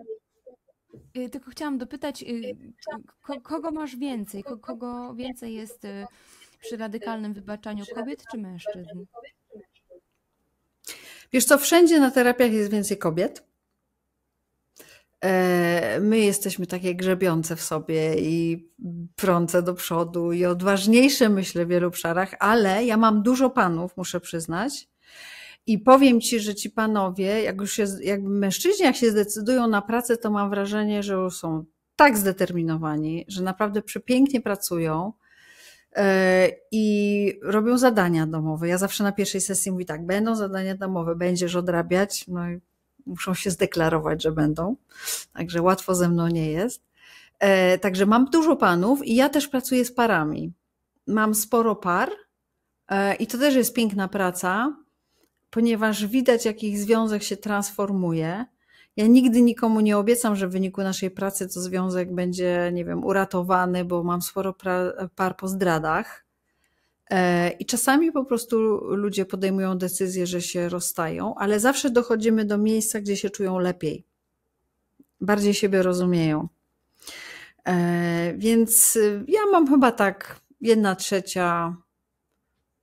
Y, tylko chciałam dopytać, y, kogo masz więcej? Kogo więcej jest y, przy radykalnym wybaczaniu kobiet czy mężczyzn? Wiesz co, wszędzie na terapiach jest więcej kobiet. E, my jesteśmy takie grzebiące w sobie i prące do przodu i odważniejsze, myślę, w wielu obszarach, ale ja mam dużo panów, muszę przyznać. I powiem ci, że ci panowie, jak już się, jak mężczyźni, jak się zdecydują na pracę, to mam wrażenie, że już są tak zdeterminowani, że naprawdę przepięknie pracują e, i robią zadania domowe. Ja zawsze na pierwszej sesji mówię tak, będą zadania domowe, będziesz odrabiać, no i muszą się zdeklarować, że będą. Także łatwo ze mną nie jest. E, także mam dużo panów i ja też pracuję z parami. Mam sporo par e, i to też jest piękna praca, ponieważ widać, jak ich związek się transformuje. Ja nigdy nikomu nie obiecam, że w wyniku naszej pracy to związek będzie, nie wiem, uratowany, bo mam sporo par po zdradach E, I czasami po prostu ludzie podejmują decyzję, że się rozstają, ale zawsze dochodzimy do miejsca, gdzie się czują lepiej, bardziej siebie rozumieją. E, więc ja mam chyba tak jedna trzecia,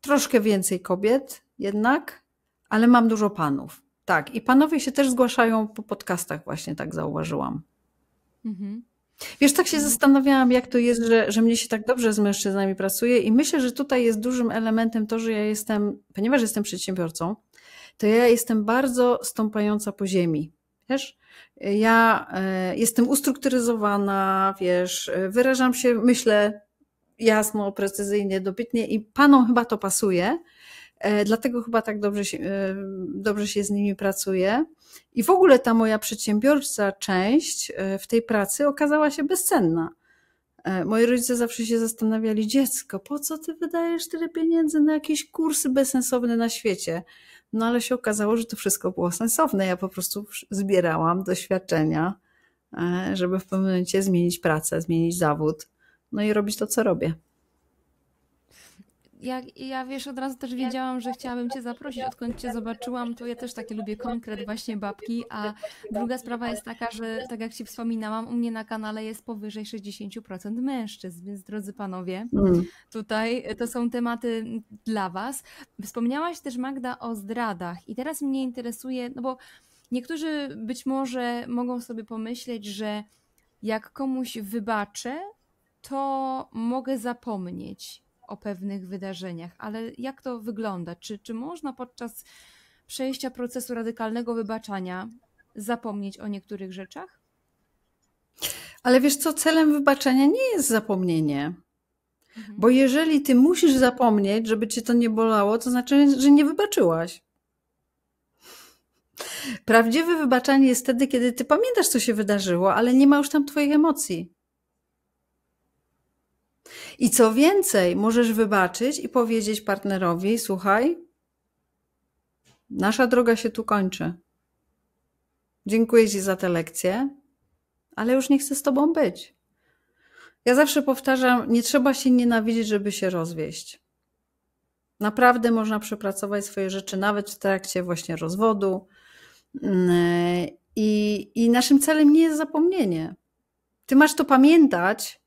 troszkę więcej kobiet jednak, ale mam dużo panów. Tak, i panowie się też zgłaszają po podcastach, właśnie tak zauważyłam. Mhm. Wiesz, tak się mhm. zastanawiałam, jak to jest, że, że mnie się tak dobrze z mężczyznami pracuje, i myślę, że tutaj jest dużym elementem to, że ja jestem, ponieważ jestem przedsiębiorcą, to ja jestem bardzo stąpająca po ziemi. Wiesz? Ja e, jestem ustrukturyzowana, wiesz, e, wyrażam się, myślę jasno, precyzyjnie, dobitnie i panom chyba to pasuje, E, dlatego chyba tak dobrze się, e, dobrze się z nimi pracuje. I w ogóle ta moja przedsiębiorcza część e, w tej pracy okazała się bezcenna. Moi rodzice zawsze się zastanawiali, dziecko, po co ty wydajesz tyle pieniędzy na jakieś kursy bezsensowne na świecie? No ale się okazało, że to wszystko było sensowne. Ja po prostu zbierałam doświadczenia, żeby w pewnym momencie zmienić pracę, zmienić zawód, no i robić to, co robię ja, ja wiesz, od razu też wiedziałam, że chciałabym Cię zaprosić, odkąd Cię zobaczyłam, to ja też takie lubię konkret właśnie babki, a druga sprawa jest taka, że tak jak Ci wspominałam, u mnie na kanale jest powyżej 60% mężczyzn, więc drodzy panowie, mm. tutaj to są tematy dla Was. Wspomniałaś też Magda o zdradach i teraz mnie interesuje, no bo niektórzy być może mogą sobie pomyśleć, że jak komuś wybaczę, to mogę zapomnieć o pewnych wydarzeniach, ale jak to wygląda? Czy, czy można podczas przejścia procesu radykalnego wybaczania zapomnieć o niektórych rzeczach? Ale wiesz co, celem wybaczenia nie jest zapomnienie. Mhm. Bo jeżeli ty musisz zapomnieć, żeby cię to nie bolało, to znaczy, że nie wybaczyłaś. Prawdziwe wybaczanie jest wtedy, kiedy ty pamiętasz, co się wydarzyło, ale nie ma już tam twoich emocji. I co więcej, możesz wybaczyć i powiedzieć partnerowi: Słuchaj, nasza droga się tu kończy. Dziękuję Ci za te lekcje, ale już nie chcę z Tobą być. Ja zawsze powtarzam: nie trzeba się nienawidzić, żeby się rozwieść. Naprawdę można przepracować swoje rzeczy nawet w trakcie właśnie rozwodu. Mm, I, i naszym celem nie jest zapomnienie. Ty masz to pamiętać,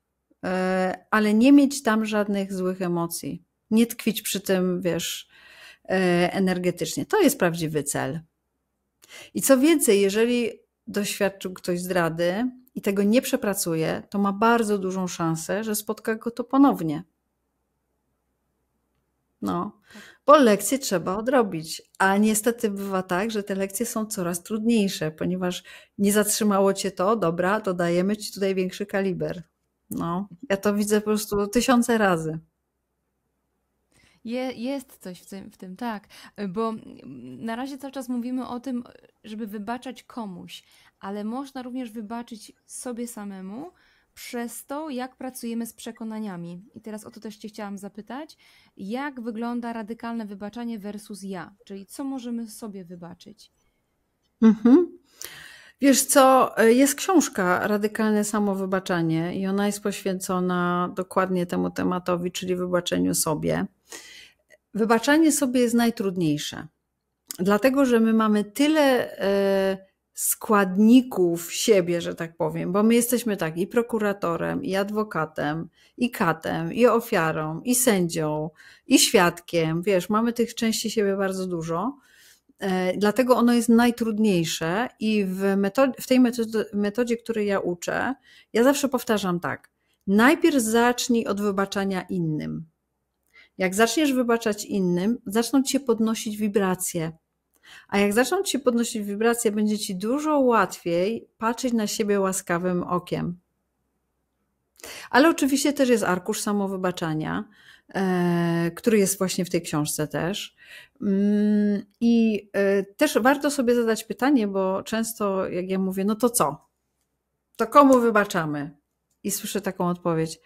E, ale nie mieć tam żadnych złych emocji. Nie tkwić przy tym, wiesz, e, energetycznie. To jest prawdziwy cel. I co więcej, jeżeli doświadczył ktoś zdrady i tego nie przepracuje, to ma bardzo dużą szansę, że spotka go to ponownie. No, bo lekcje trzeba odrobić, a niestety bywa tak, że te lekcje są coraz trudniejsze, ponieważ nie zatrzymało cię to, dobra, dodajemy ci tutaj większy kaliber. No, ja to widzę po prostu tysiące razy. Je, jest coś w tym, w tym, tak, bo na razie cały czas mówimy o tym, żeby wybaczać komuś, ale można również wybaczyć sobie samemu przez to, jak pracujemy z przekonaniami. I teraz o to też Cię chciałam zapytać, jak wygląda radykalne wybaczanie versus ja, czyli co możemy sobie wybaczyć? Mhm. Wiesz co, e, jest książka Radykalne Samowybaczenie i ona jest poświęcona dokładnie temu tematowi, czyli wybaczeniu sobie. Wybaczanie sobie jest najtrudniejsze, dlatego że my mamy tyle e, składników siebie, że tak powiem, bo my jesteśmy tak i prokuratorem, i adwokatem, i katem, i ofiarą, i sędzią, i świadkiem. Wiesz, mamy tych części siebie bardzo dużo. E, dlatego ono jest najtrudniejsze i w, metod- w tej metodzie, metodzie, której ja uczę, ja zawsze powtarzam tak. Najpierw zacznij od wybaczania innym. Jak zaczniesz wybaczać innym, zaczną ci się podnosić wibracje. A jak zaczną ci się podnosić wibracje, będzie ci dużo łatwiej patrzeć na siebie łaskawym okiem. Ale oczywiście też jest arkusz samowybaczania, E, który jest właśnie w tej książce też. Mm, I e, też warto sobie zadać pytanie, bo często jak ja mówię, no to co? To komu wybaczamy? I słyszę taką odpowiedź: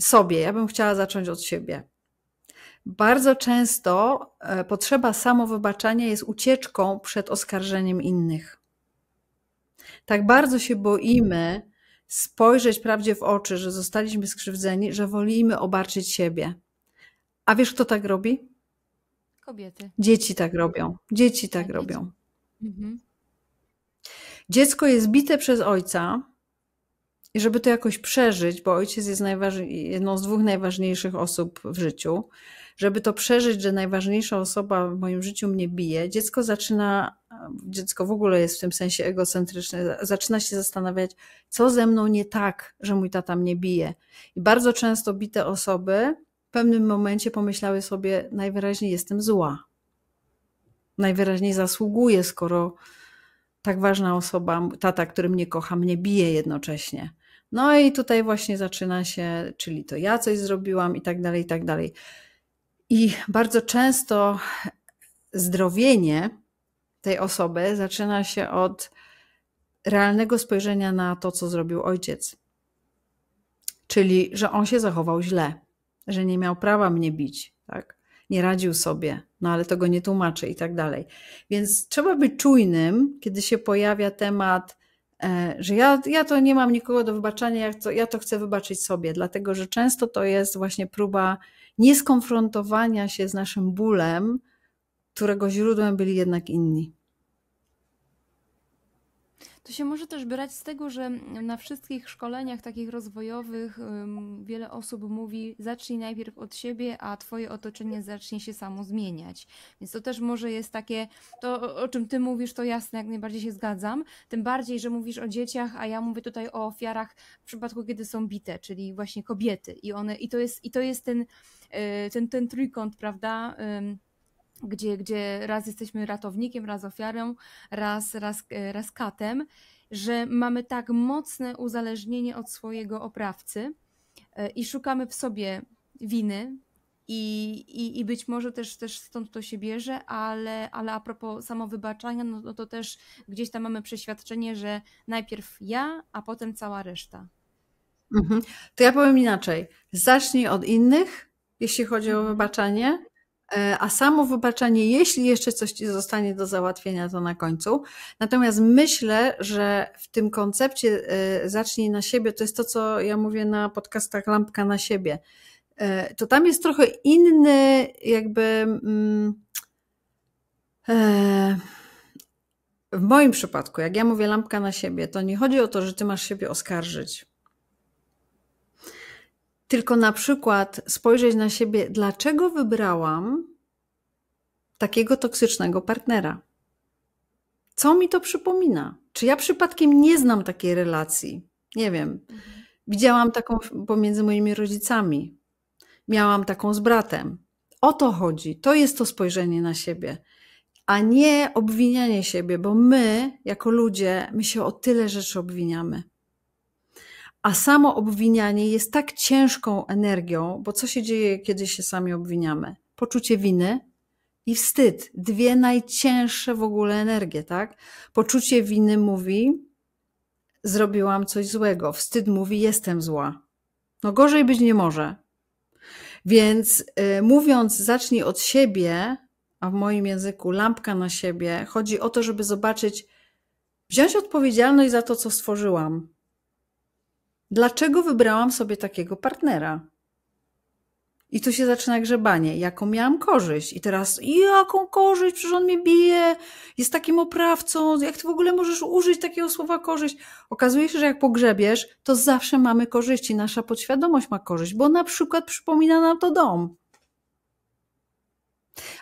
sobie, ja bym chciała zacząć od siebie. Bardzo często e, potrzeba samowybaczania jest ucieczką przed oskarżeniem innych. Tak bardzo się boimy spojrzeć prawdzie w oczy, że zostaliśmy skrzywdzeni, że wolimy obarczyć siebie. A wiesz, kto tak robi? Kobiety. Dzieci tak robią. Dzieci tak, tak Dzieci. robią. Mhm. Dziecko jest bite przez ojca, i żeby to jakoś przeżyć, bo ojciec jest jedną z dwóch najważniejszych osób w życiu, żeby to przeżyć, że najważniejsza osoba w moim życiu mnie bije, dziecko zaczyna, dziecko w ogóle jest w tym sensie egocentryczne, zaczyna się zastanawiać, co ze mną nie tak, że mój tata mnie bije. I bardzo często bite osoby w pewnym momencie pomyślały sobie, najwyraźniej jestem zła. Najwyraźniej zasługuję, skoro tak ważna osoba, tata, który mnie kocha, mnie bije jednocześnie. No i tutaj właśnie zaczyna się, czyli to ja coś zrobiłam i tak dalej, i tak dalej. I bardzo często zdrowienie tej osoby zaczyna się od realnego spojrzenia na to, co zrobił ojciec. Czyli, że on się zachował źle że nie miał prawa mnie bić, tak? nie radził sobie, no ale tego nie tłumaczy i tak dalej. Więc trzeba być czujnym, kiedy się pojawia temat, e, że ja, ja to nie mam nikogo do wybaczenia, ja to, ja to chcę wybaczyć sobie, dlatego że często to jest właśnie próba nieskonfrontowania się z naszym bólem, którego źródłem byli jednak inni. To się może też brać z tego, że na wszystkich szkoleniach takich rozwojowych wiele osób mówi: zacznij najpierw od siebie, a twoje otoczenie zacznie się samo zmieniać. Więc to też może jest takie, to o czym ty mówisz, to jasne, jak najbardziej się zgadzam. Tym bardziej, że mówisz o dzieciach, a ja mówię tutaj o ofiarach w przypadku, kiedy są bite, czyli właśnie kobiety. I one, i to jest, i to jest ten, y, ten, ten trójkąt, prawda? gdzie, gdzie raz jesteśmy ratownikiem, raz ofiarą, raz, raz, e, raz katem, że mamy tak mocne uzależnienie od swojego oprawcy e, i szukamy w sobie winy. I, i, I być może też, też stąd to się bierze, ale, ale a propos samowybaczania, no, no to też gdzieś tam mamy przeświadczenie, że najpierw ja, a potem cała reszta. Mhm. To ja powiem inaczej. Zacznij od innych, jeśli chodzi o mhm. wybaczanie, E, a samo wybaczenie, jeśli jeszcze coś ci zostanie do załatwienia, to na końcu. Natomiast myślę, że w tym koncepcie e, zacznij na siebie, to jest to, co ja mówię na podcastach Lampka na siebie. E, to tam jest trochę inny, jakby. Mm, w moim przypadku, jak ja mówię lampka na siebie, to nie chodzi o to, że ty masz siebie oskarżyć tylko na przykład spojrzeć na siebie, dlaczego wybrałam takiego toksycznego partnera? Co mi to przypomina? Czy ja przypadkiem nie znam takiej relacji? Nie wiem. Widziałam taką pomiędzy moimi rodzicami, miałam taką z bratem. O to chodzi. To jest to spojrzenie na siebie, a nie obwinianie siebie, bo my, jako ludzie, my się o tyle rzeczy obwiniamy. A samo obwinianie jest tak ciężką energią, bo co się dzieje, kiedy się sami obwiniamy? Poczucie winy i wstyd. Dwie najcięższe w ogóle energie, tak? Poczucie winy mówi, zrobiłam coś złego. Wstyd mówi, jestem zła. No gorzej być nie może. Więc yy, mówiąc, zacznij od siebie, a w moim języku lampka na siebie, chodzi o to, żeby zobaczyć, wziąć odpowiedzialność za to, co stworzyłam Dlaczego wybrałam sobie takiego partnera? I tu się zaczyna grzebanie. Jaką miałam korzyść? I teraz, jaką korzyść? Przecież on mnie bije, jest takim oprawcą. Jak ty w ogóle możesz użyć takiego słowa korzyść? Okazuje się, że jak pogrzebiesz, to zawsze mamy korzyści. Nasza podświadomość ma korzyść, bo na przykład przypomina nam to dom.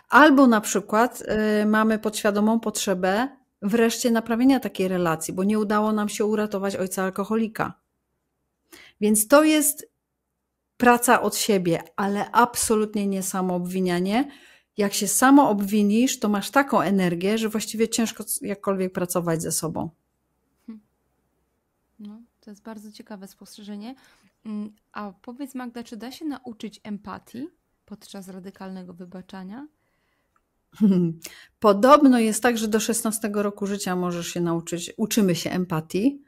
Albo na przykład y, mamy podświadomą potrzebę wreszcie naprawienia takiej relacji, bo nie udało nam się uratować ojca alkoholika więc to jest praca od siebie, ale absolutnie nie samoobwinianie. Jak się samo obwinisz, to masz taką energię, że właściwie ciężko jakkolwiek pracować ze sobą. Hmm. No, to jest bardzo ciekawe spostrzeżenie. Mm, a powiedz Magda, czy da się nauczyć empatii podczas radykalnego wybaczania? Podobno jest tak, że do 16 roku życia możesz się nauczyć, uczymy się empatii.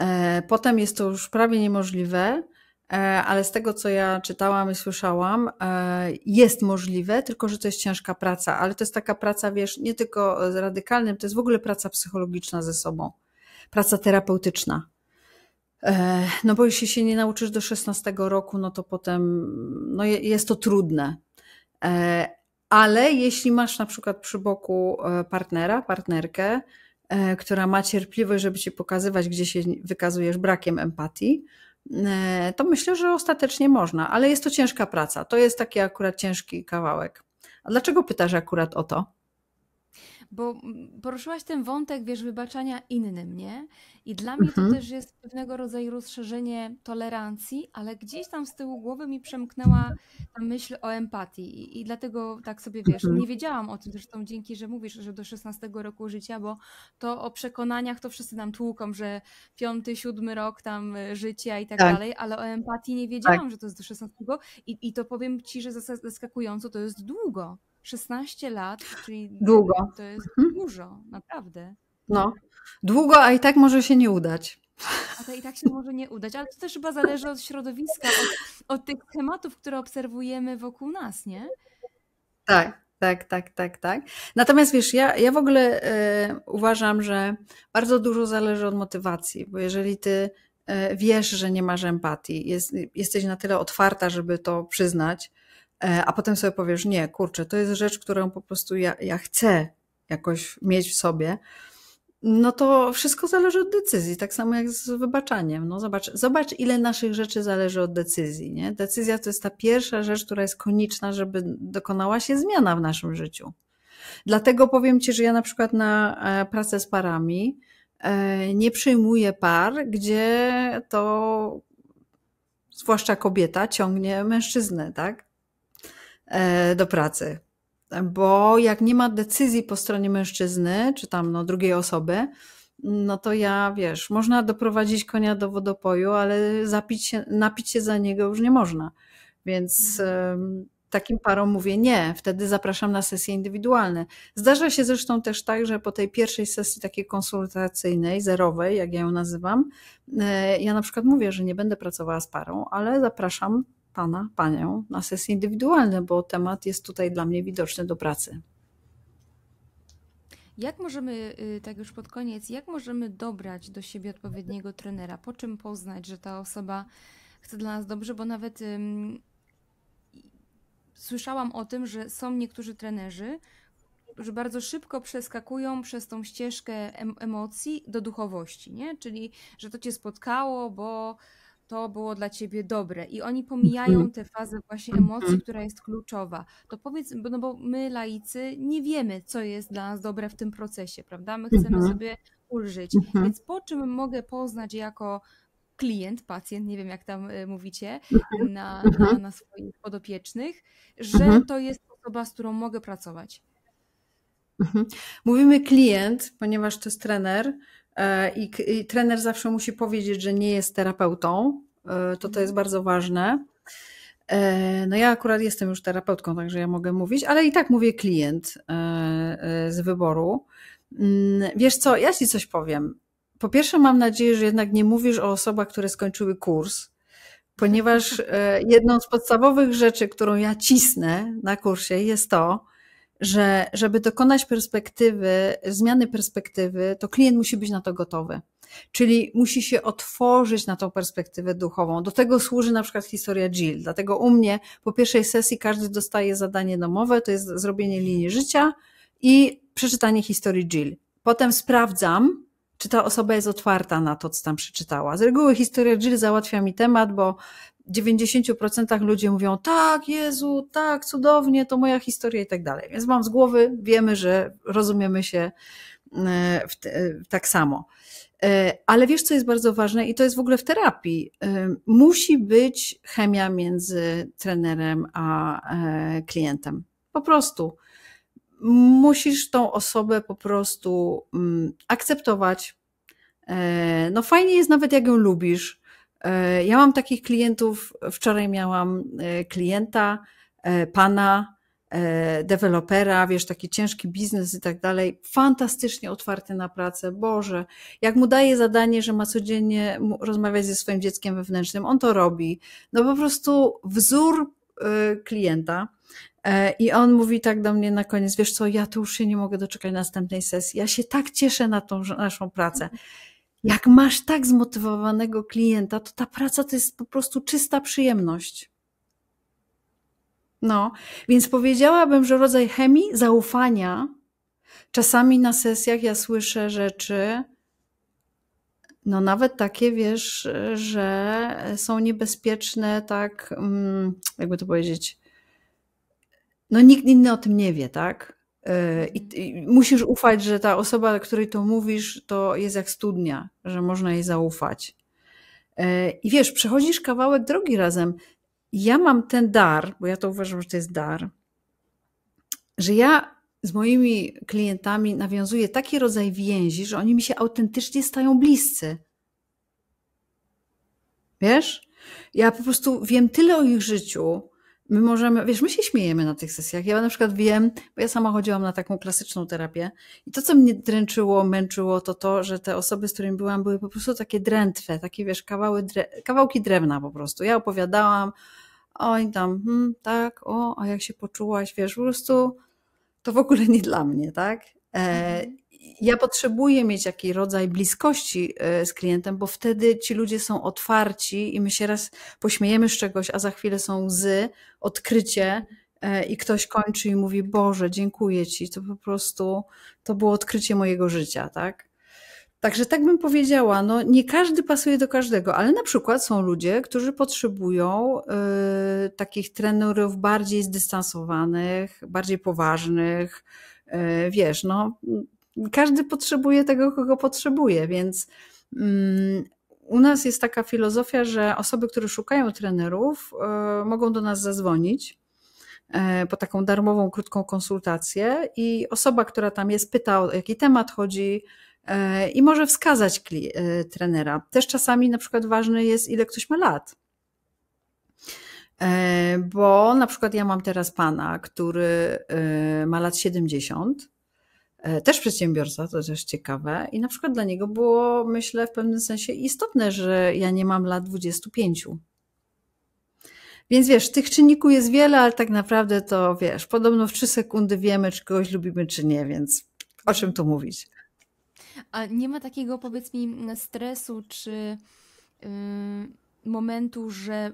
E, potem jest to już prawie niemożliwe, e, ale z tego, co ja czytałam i słyszałam, e, jest możliwe, tylko że to jest ciężka praca, ale to jest taka praca, wiesz, nie tylko z radykalnym, to jest w ogóle praca psychologiczna ze sobą, praca terapeutyczna. No bo jeśli się nie nauczysz do 16 roku, no to potem no jest to trudne. Ale jeśli masz na przykład przy boku partnera, partnerkę, E, która ma cierpliwość, żeby ci pokazywać, gdzie się wykazujesz brakiem empatii, e, to myślę, że ostatecznie można, ale jest to ciężka praca. To jest taki akurat ciężki kawałek. A dlaczego pytasz akurat o to? bo mm, poruszyłaś ten wątek, wiesz, wybaczania innym, nie? I dla mnie to mhm. też jest pewnego rodzaju rozszerzenie tolerancji, ale gdzieś tam z tyłu głowy mi przemknęła ta myśl o empatii i, i dlatego tak sobie, wiesz, mhm. nie wiedziałam o tym, zresztą dzięki, że mówisz, że do 16 roku życia, bo to o przekonaniach to wszyscy nam tłuką, że piąty, siódmy rok tam y, życia i tak, tak. dalej, ale o empatii nie tak. wiedziałam, tak. że to jest do 16 i, i to powiem Ci, że zaskakująco to jest długo. 16 lat, czyli długo. To jest mhm. dużo, naprawdę. No, długo, a i tak może się nie udać. A to i tak się może nie udać, ale to też chyba zależy od środowiska, od, od tych tematów, które obserwujemy wokół nas, nie? Tak, tak, tak, tak, tak. Natomiast wiesz, ja, ja w ogóle y, uważam, że bardzo dużo zależy od motywacji, bo jeżeli ty y, wiesz, że nie masz empatii, jest, jesteś na tyle otwarta, żeby to przyznać, E, a potem sobie powiesz, nie, kurczę, to jest rzecz, którą po prostu ja, ja chcę jakoś mieć w sobie, no to wszystko zależy od decyzji, tak samo jak z wybaczaniem. No zobacz, zobacz, ile naszych rzeczy zależy od decyzji. Nie? Decyzja to jest ta pierwsza rzecz, która jest konieczna, żeby dokonała się zmiana w naszym życiu. Dlatego powiem Ci, że ja na przykład na e, pracę z parami e, nie przyjmuję par, gdzie to zwłaszcza kobieta ciągnie mężczyznę, tak? E, do pracy. Bo jak nie ma decyzji po stronie mężczyzny, czy tam no, drugiej osoby, no to ja wiesz, można doprowadzić konia do wodopoju, ale zapić się, napić się za niego już nie można. Więc mhm. takim parom mówię nie, wtedy zapraszam na sesje indywidualne. Zdarza się zresztą też tak, że po tej pierwszej sesji takiej konsultacyjnej, zerowej, jak ja ją nazywam, e, ja na przykład mówię, że nie będę pracowała z parą, ale zapraszam pana, panią na sesje indywidualne, bo temat jest tutaj dla mnie widoczny do pracy. Jak możemy, y, tak już pod koniec, jak możemy dobrać do siebie odpowiedniego trenera? Po czym poznać, że ta osoba chce dla nas dobrze? Bo nawet słyszałam o tym, że są niektórzy trenerzy, którzy bardzo szybko przeskakują przez tą ścieżkę emocji do duchowości, nie? Czyli, że to cię spotkało, bo to było dla ciebie dobre. I oni pomijają mhm. tę fazę właśnie emocji, mhm. która jest kluczowa. To powiedz, no bo my laicy nie wiemy, co jest dla nas dobre w tym procesie, prawda? My chcemy mhm. sobie ulżyć. Mhm. Więc po czym mogę poznać jako klient, pacjent, nie wiem jak tam y, mówicie, mhm. na, na, na swoich podopiecznych, że to jest osoba, z którą mogę pracować. Mówimy klient, ponieważ to jest trener, E, I, I, trener zawsze musi powiedzieć, że nie jest terapeutą. E, to to jest mhm. bardzo ważne. E, no ja akurat jestem już terapeutką, także ja mogę mówić, ale i tak mówię klient z wyboru. Mm, wiesz co, ja ci coś powiem. Po pierwsze mam nadzieję, że jednak nie mówisz o osobach, które skończyły kurs, ponieważ jedną z podstawowych rzeczy, którą ja cisnę na kursie jest to, że żeby dokonać perspektywy, zmiany perspektywy, to klient musi być na to gotowy. Czyli musi się otworzyć na tą perspektywę duchową. Do tego służy na przykład historia Jill. Dlatego u mnie po pierwszej sesji każdy dostaje zadanie domowe, to jest zrobienie linii życia i przeczytanie historii Jill. Potem sprawdzam, czy ta osoba jest otwarta na to, co tam przeczytała. Z reguły historia Jill załatwia mi temat, bo 90% ludzie mówią, tak, Jezu, tak, cudownie, to moja historia i tak dalej. Więc mam z głowy, wiemy, że rozumiemy się e, e, tak samo. E, ale wiesz, co jest bardzo ważne, i to jest w ogóle w terapii. Musi być chemia między trenerem a klientem. Po prostu. Musisz tą osobę po prostu mm, akceptować. No, fajnie jest nawet, jak ją lubisz E, ja mam takich klientów, wczoraj miałam e, klienta, e, pana, dewelopera, wiesz, taki ciężki biznes i tak dalej, fantastycznie otwarty na pracę, Boże, jak mu daje zadanie, że ma codziennie rozmawiać ze swoim dzieckiem wewnętrznym, on to robi. No po prostu wzór klienta, i on mówi tak do mnie na koniec, wiesz co, ja tu już się nie mogę doczekać następnej sesji. Ja się tak cieszę na tą naszą pracę jak masz tak zmotywowanego klienta, to ta praca to jest po prostu czysta przyjemność. No, więc powiedziałabym, że rodzaj chemii zaufania. Czasami na sesjach ja słyszę rzeczy, no nawet takie, wiesz, że są niebezpieczne, tak, mm, jakby to powiedzieć, no nikt inny o tym nie wie, tak? E, I, mhm. I, musisz ufać, że ta osoba, której to mówisz, to jest jak studnia, że można jej zaufać. E, I wiesz, przechodzisz kawałek drogi razem. Ja mam ten dar, bo ja to uważam, że to jest dar, że ja z moimi klientami nawiązuję taki rodzaj więzi, że oni mi się autentycznie stają bliscy. Wiesz? Ja po prostu wiem tyle o ich życiu, my możemy, wiesz, my się śmiejemy na tych sesjach. Ja na przykład wiem, bo ja sama chodziłam na taką klasyczną terapię i to, co mnie dręczyło, męczyło, to to, że te osoby, z którymi byłam, były po prostu takie drętwe, takie, wiesz, kawały dre, kawałki drewna po prostu. Ja opowiadałam, oj tam, hmm, tak, o, a jak się poczułaś, wiesz, po prostu to w ogóle nie dla mnie, tak? E, mhm ja potrzebuję mieć jakiś rodzaj bliskości e, z klientem, bo wtedy ci ludzie są otwarci i my się raz pośmiejemy z czegoś, a za chwilę są łzy, odkrycie e, i ktoś kończy i mówi: Boże, dziękuję ci, to po prostu to było odkrycie mojego życia, tak? Także tak bym powiedziała, no nie każdy pasuje do każdego, ale na przykład są ludzie, którzy potrzebują y, takich trenerów bardziej zdystansowanych, bardziej poważnych, wiesz, no każdy potrzebuje tego, kogo potrzebuje, więc mm, u nas jest taka filozofia, że osoby, które szukają trenerów, e, mogą do nas zadzwonić e, po taką darmową, krótką konsultację i osoba, która tam jest, pyta o jaki temat chodzi e, i może wskazać trenera. Też czasami na przykład ważne jest, ile ktoś ma lat. Bo na przykład ja mam teraz pana, który ma lat 70 E, też przedsiębiorca, to też ciekawe. I na przykład dla niego było, myślę, w pewnym sensie istotne, że ja nie mam lat 25. Więc wiesz, tych czynników jest wiele, ale tak naprawdę to wiesz, podobno w trzy sekundy wiemy, czy kogoś lubimy, czy nie, więc o czym tu mówić. A nie ma takiego, powiedz mi, stresu czy yy, momentu, że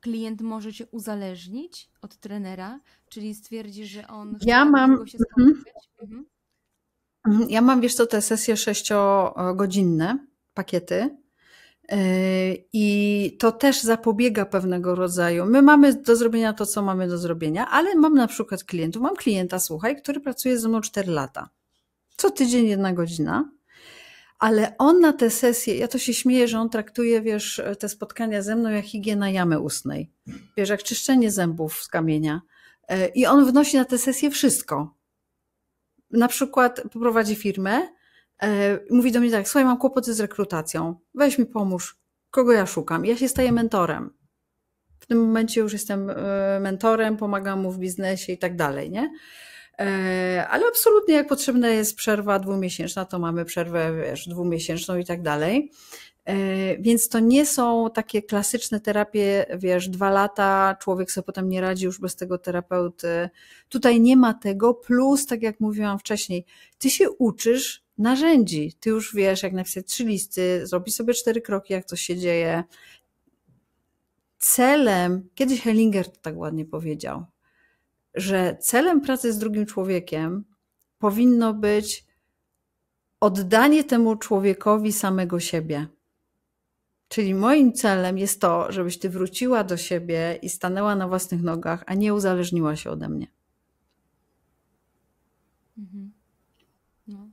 klient może cię uzależnić od trenera, czyli stwierdzi, że on. Ja mam. Się mhm. Mhm. Mhm, ja mam, wiesz co, te sesje sześciogodzinne, pakiety. Y, I to też zapobiega pewnego rodzaju. My mamy do zrobienia to, co mamy do zrobienia, ale mam na przykład klientów. Mam klienta, słuchaj, który pracuje ze mną 4 lata. Co tydzień jedna godzina, ale on na te sesje, ja to się śmieję, że on traktuje, wiesz, te spotkania ze mną jak higiena jamy ustnej. Wiesz, jak czyszczenie zębów z kamienia. Y, I on wnosi na te sesje wszystko na przykład poprowadzi firmę, e, mówi do mnie tak, słuchaj, mam kłopoty z rekrutacją, weź mi pomóż, kogo ja szukam. Ja się staję mentorem. W tym momencie już jestem e, mentorem, pomagam mu w biznesie i tak dalej, nie? E, ale absolutnie jak potrzebna jest przerwa dwumiesięczna, to mamy przerwę, wiesz, dwumiesięczną i tak dalej. E, więc to nie są takie klasyczne terapie, wiesz, dwa lata, człowiek sobie potem nie radzi już bez tego terapeuty. Tutaj nie ma tego, plus, tak jak mówiłam wcześniej, ty się uczysz narzędzi. Ty już wiesz, jak napisać trzy listy, zrobi sobie cztery kroki, jak coś się dzieje. Celem, kiedyś Hellinger to tak ładnie powiedział, że celem pracy z drugim człowiekiem powinno być oddanie temu człowiekowi samego siebie. Czyli moim celem jest to, żebyś ty wróciła do siebie i stanęła na własnych nogach, a nie uzależniła się ode mnie. Mhm. No.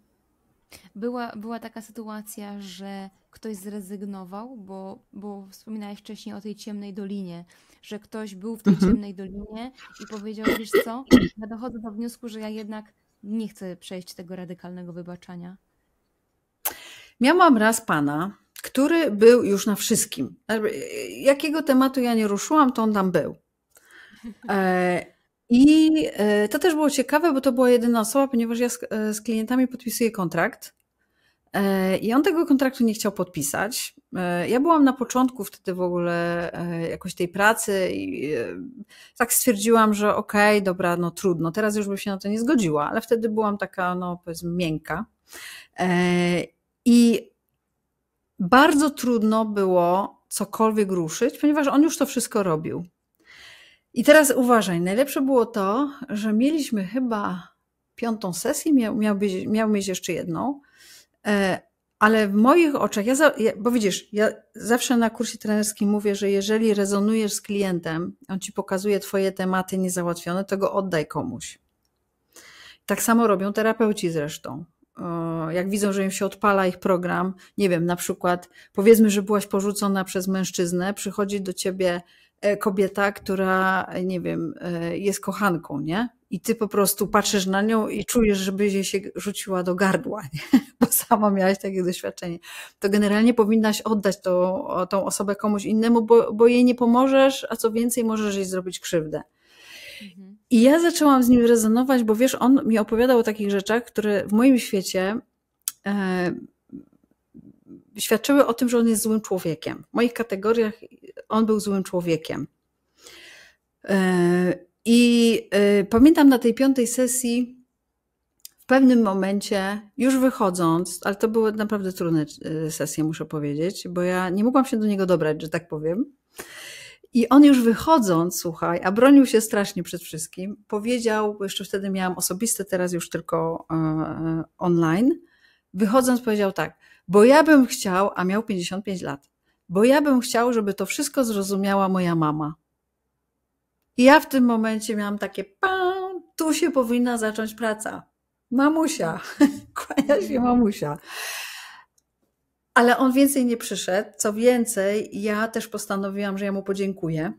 Była, była taka sytuacja, że ktoś zrezygnował, bo, bo wspominałeś wcześniej o tej ciemnej dolinie, że ktoś był w tej mhm. ciemnej dolinie i powiedział, wiesz co, ja dochodzę do wniosku, że ja jednak nie chcę przejść tego radykalnego wybaczania. Miałam raz pana, który był już na wszystkim. Jakiego tematu ja nie ruszyłam, to on tam był. E, I e, to też było ciekawe, bo to była jedyna osoba, ponieważ ja z, e, klientami podpisuję kontrakt. I on tego kontraktu nie chciał podpisać. Ja byłam na początku wtedy w ogóle jakoś tej pracy i tak stwierdziłam, że okej, okay, dobra, no trudno, teraz już bym się na to nie zgodziła, ale wtedy byłam taka, no powiedzmy, miękka. I bardzo trudno było cokolwiek ruszyć, ponieważ on już to wszystko robił. I teraz uważaj, najlepsze było to, że mieliśmy chyba piątą sesję, miał, miał, być, miał mieć jeszcze jedną, e, ale w moich oczach, ja, za, ja, bo widzisz, ja zawsze na kursie trenerskim mówię, że jeżeli rezonujesz z klientem, on ci pokazuje twoje tematy niezałatwione, to go oddaj komuś. Tak samo robią terapeuci zresztą jak widzą, że im się odpala ich program, nie wiem, na przykład powiedzmy, że byłaś porzucona przez mężczyznę, przychodzi do ciebie e, kobieta, która, nie wiem, e, jest kochanką, nie? I ty po prostu patrzysz na nią i czujesz, żeby jej się rzuciła do gardła, nie? bo sama miałaś takie doświadczenie. To generalnie powinnaś oddać tą, tą osobę komuś innemu, bo, bo jej nie pomożesz, a co więcej, możesz jej zrobić krzywdę. Mhm. I ja zaczęłam z nim rezonować, bo wiesz, on mi opowiadał o takich rzeczach, które w moim świecie e, świadczyły o tym, że on jest złym człowiekiem. W moich kategoriach on był złym człowiekiem. E, I e, pamiętam na tej piątej sesji, w pewnym momencie, już wychodząc, ale to były naprawdę trudne e, sesje, muszę powiedzieć, bo ja nie mogłam się do niego dobrać, że tak powiem. I on już wychodząc, słuchaj, a bronił się strasznie przed wszystkim, powiedział, bo jeszcze wtedy miałam osobiste, teraz już tylko e, e, online, wychodząc powiedział tak, bo ja bym chciał, a miał 55 lat, bo ja bym chciał, żeby to wszystko zrozumiała moja mama. I ja w tym momencie miałam takie, pan, tu się powinna zacząć praca. Mamusia, kłania się mamusia. Ale on więcej nie przyszedł. Co więcej, ja też postanowiłam, że ja mu podziękuję,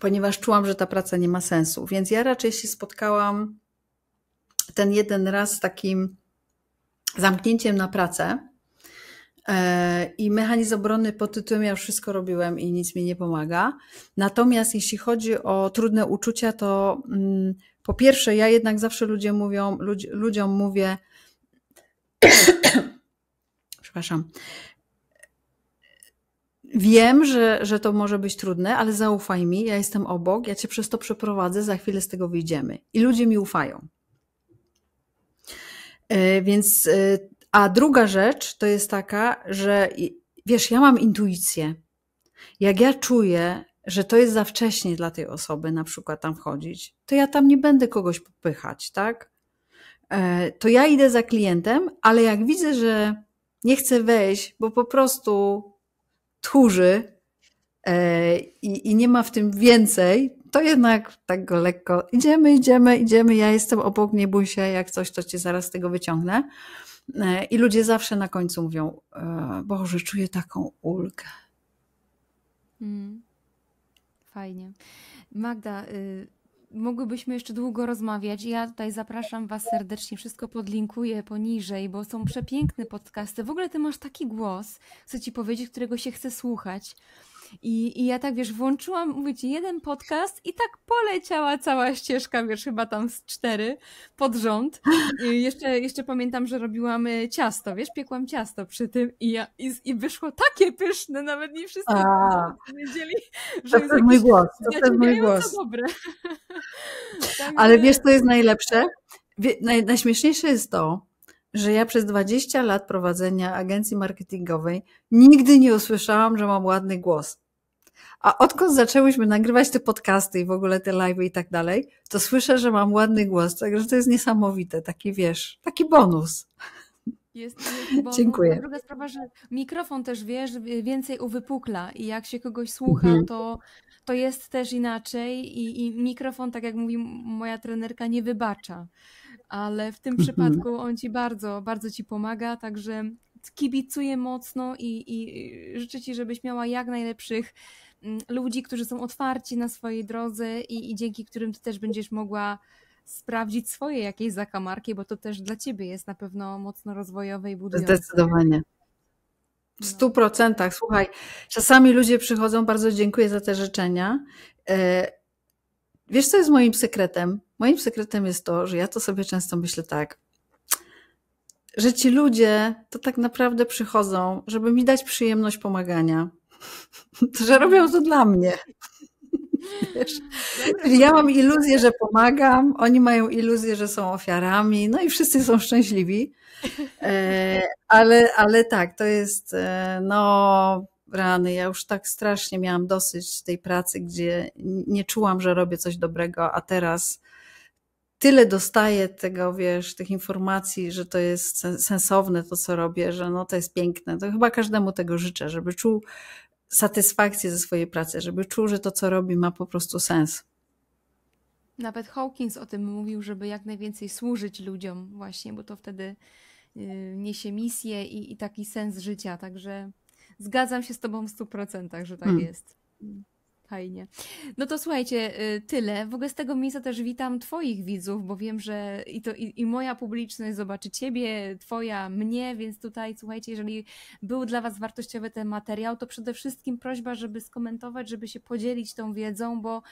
ponieważ czułam, że ta praca nie ma sensu. Więc ja raczej się spotkałam ten jeden raz z takim zamknięciem na pracę. E, I mechanizm obrony pod tytułem Ja wszystko robiłem i nic mi nie pomaga. Natomiast jeśli chodzi o trudne uczucia, to mm, po pierwsze, ja jednak zawsze mówią, ludziom mówię, przepraszam. Wiem, że, że to może być trudne, ale zaufaj mi, ja jestem obok, ja cię przez to przeprowadzę, za chwilę z tego wyjdziemy. I ludzie mi ufają. E, więc, e, a druga rzecz to jest taka, że wiesz, ja mam intuicję. Jak ja czuję, że to jest za wcześnie dla tej osoby na przykład tam wchodzić, to ja tam nie będę kogoś popychać, tak? E, to ja idę za klientem, ale jak widzę, że nie chce wejść, bo po prostu tchórzy e, i, i nie ma w tym więcej, to jednak tak go lekko idziemy, idziemy, idziemy, ja jestem obok, nie bój się, jak coś, to cię zaraz z tego wyciągnę. E, I ludzie zawsze na końcu mówią, e, Boże, czuję taką ulgę. Mm. Fajnie. Magda, y mogłybyśmy jeszcze długo rozmawiać. Ja tutaj zapraszam Was serdecznie, wszystko podlinkuję poniżej, bo są przepiękne podcasty. W ogóle Ty masz taki głos, chcę Ci powiedzieć, którego się chce słuchać. I, I ja tak, wiesz, włączyłam, mówię ci, jeden podcast i tak poleciała cała ścieżka, wiesz, chyba tam z cztery pod rząd. I jeszcze, jeszcze pamiętam, że robiłam y, ciasto, wiesz, piekłam ciasto przy tym i, ja, i, i wyszło takie pyszne, nawet nie wszyscy wiedzieli, że to jest jakiś, mój głos, to jest mój głos. Dobre. Ale wiesz, co jest najlepsze? Naj, najśmieszniejsze jest to, że ja przez 20 lat prowadzenia agencji marketingowej nigdy nie usłyszałam, że mam ładny głos. A odkąd zaczęłyśmy nagrywać te podcasty i w ogóle te live i tak dalej, to słyszę, że mam ładny głos, także to jest niesamowite, taki wiesz, taki bonus. Jest, jest bonus. Dziękuję. A druga sprawa, że mikrofon też wiesz, więcej uwypukla i jak się kogoś słucha, mhm. to, to jest też inaczej i, i mikrofon, tak jak mówi moja trenerka, nie wybacza ale w tym mhm. przypadku on ci bardzo, bardzo ci pomaga, także kibicuję mocno i, i życzę ci, żebyś miała jak najlepszych mm, ludzi, którzy są otwarci na swojej drodze i, i dzięki którym ty też będziesz mogła sprawdzić swoje jakieś zakamarki, bo to też dla ciebie jest na pewno mocno rozwojowe i budujące. Zdecydowanie. No. W stu procentach. Słuchaj, czasami ludzie przychodzą, bardzo dziękuję za te życzenia. E, Wiesz, co jest moim sekretem? Moim sekretem jest to, że ja to sobie często myślę tak, że ci ludzie to tak naprawdę przychodzą, żeby mi dać przyjemność pomagania. że robią to dla mnie. Wiesz? ja mam iluzję, że pomagam, oni mają iluzję, że są ofiarami, no i wszyscy są szczęśliwi. E, ale, ale tak, to jest e, no, rany, ja już tak strasznie miałam dosyć tej pracy, gdzie nie czułam, że robię coś dobrego, a teraz tyle dostaję tego, wiesz, tych informacji, że to jest sensowne to, co robię, że no to jest piękne. To chyba każdemu tego życzę, żeby czuł satysfakcję ze swojej pracy, żeby czuł, że to, co robi, ma po prostu sens. Nawet Hawkins o tym mówił, żeby jak najwięcej służyć ludziom, właśnie, bo to wtedy y, niesie misję i, i taki sens życia. Także Zgadzam się z tobą w 100%, że tak hmm. jest. Fajnie. No to słuchajcie, y, tyle. W ogóle z tego miejsca też witam Twoich widzów, bo wiem, że i, to, i, i, moja publiczność zobaczy Ciebie, Twoja, mnie, więc tutaj słuchajcie, jeżeli był dla Was wartościowy ten materiał, to przede wszystkim prośba, żeby skomentować, żeby się podzielić tą wiedzą, bo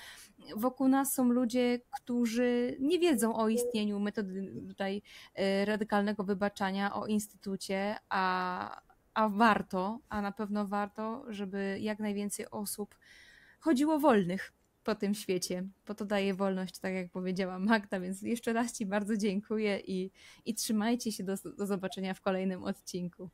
wokół nas są ludzie, którzy nie wiedzą o istnieniu metody tutaj y, radykalnego wybaczania, o instytucie, a a warto, a na pewno warto, żeby jak najwięcej osób chodziło wolnych po tym świecie, bo to daje wolność, tak jak powiedziała Magda, więc jeszcze raz Ci bardzo dziękuję i, i trzymajcie się, do, do zobaczenia w kolejnym odcinku.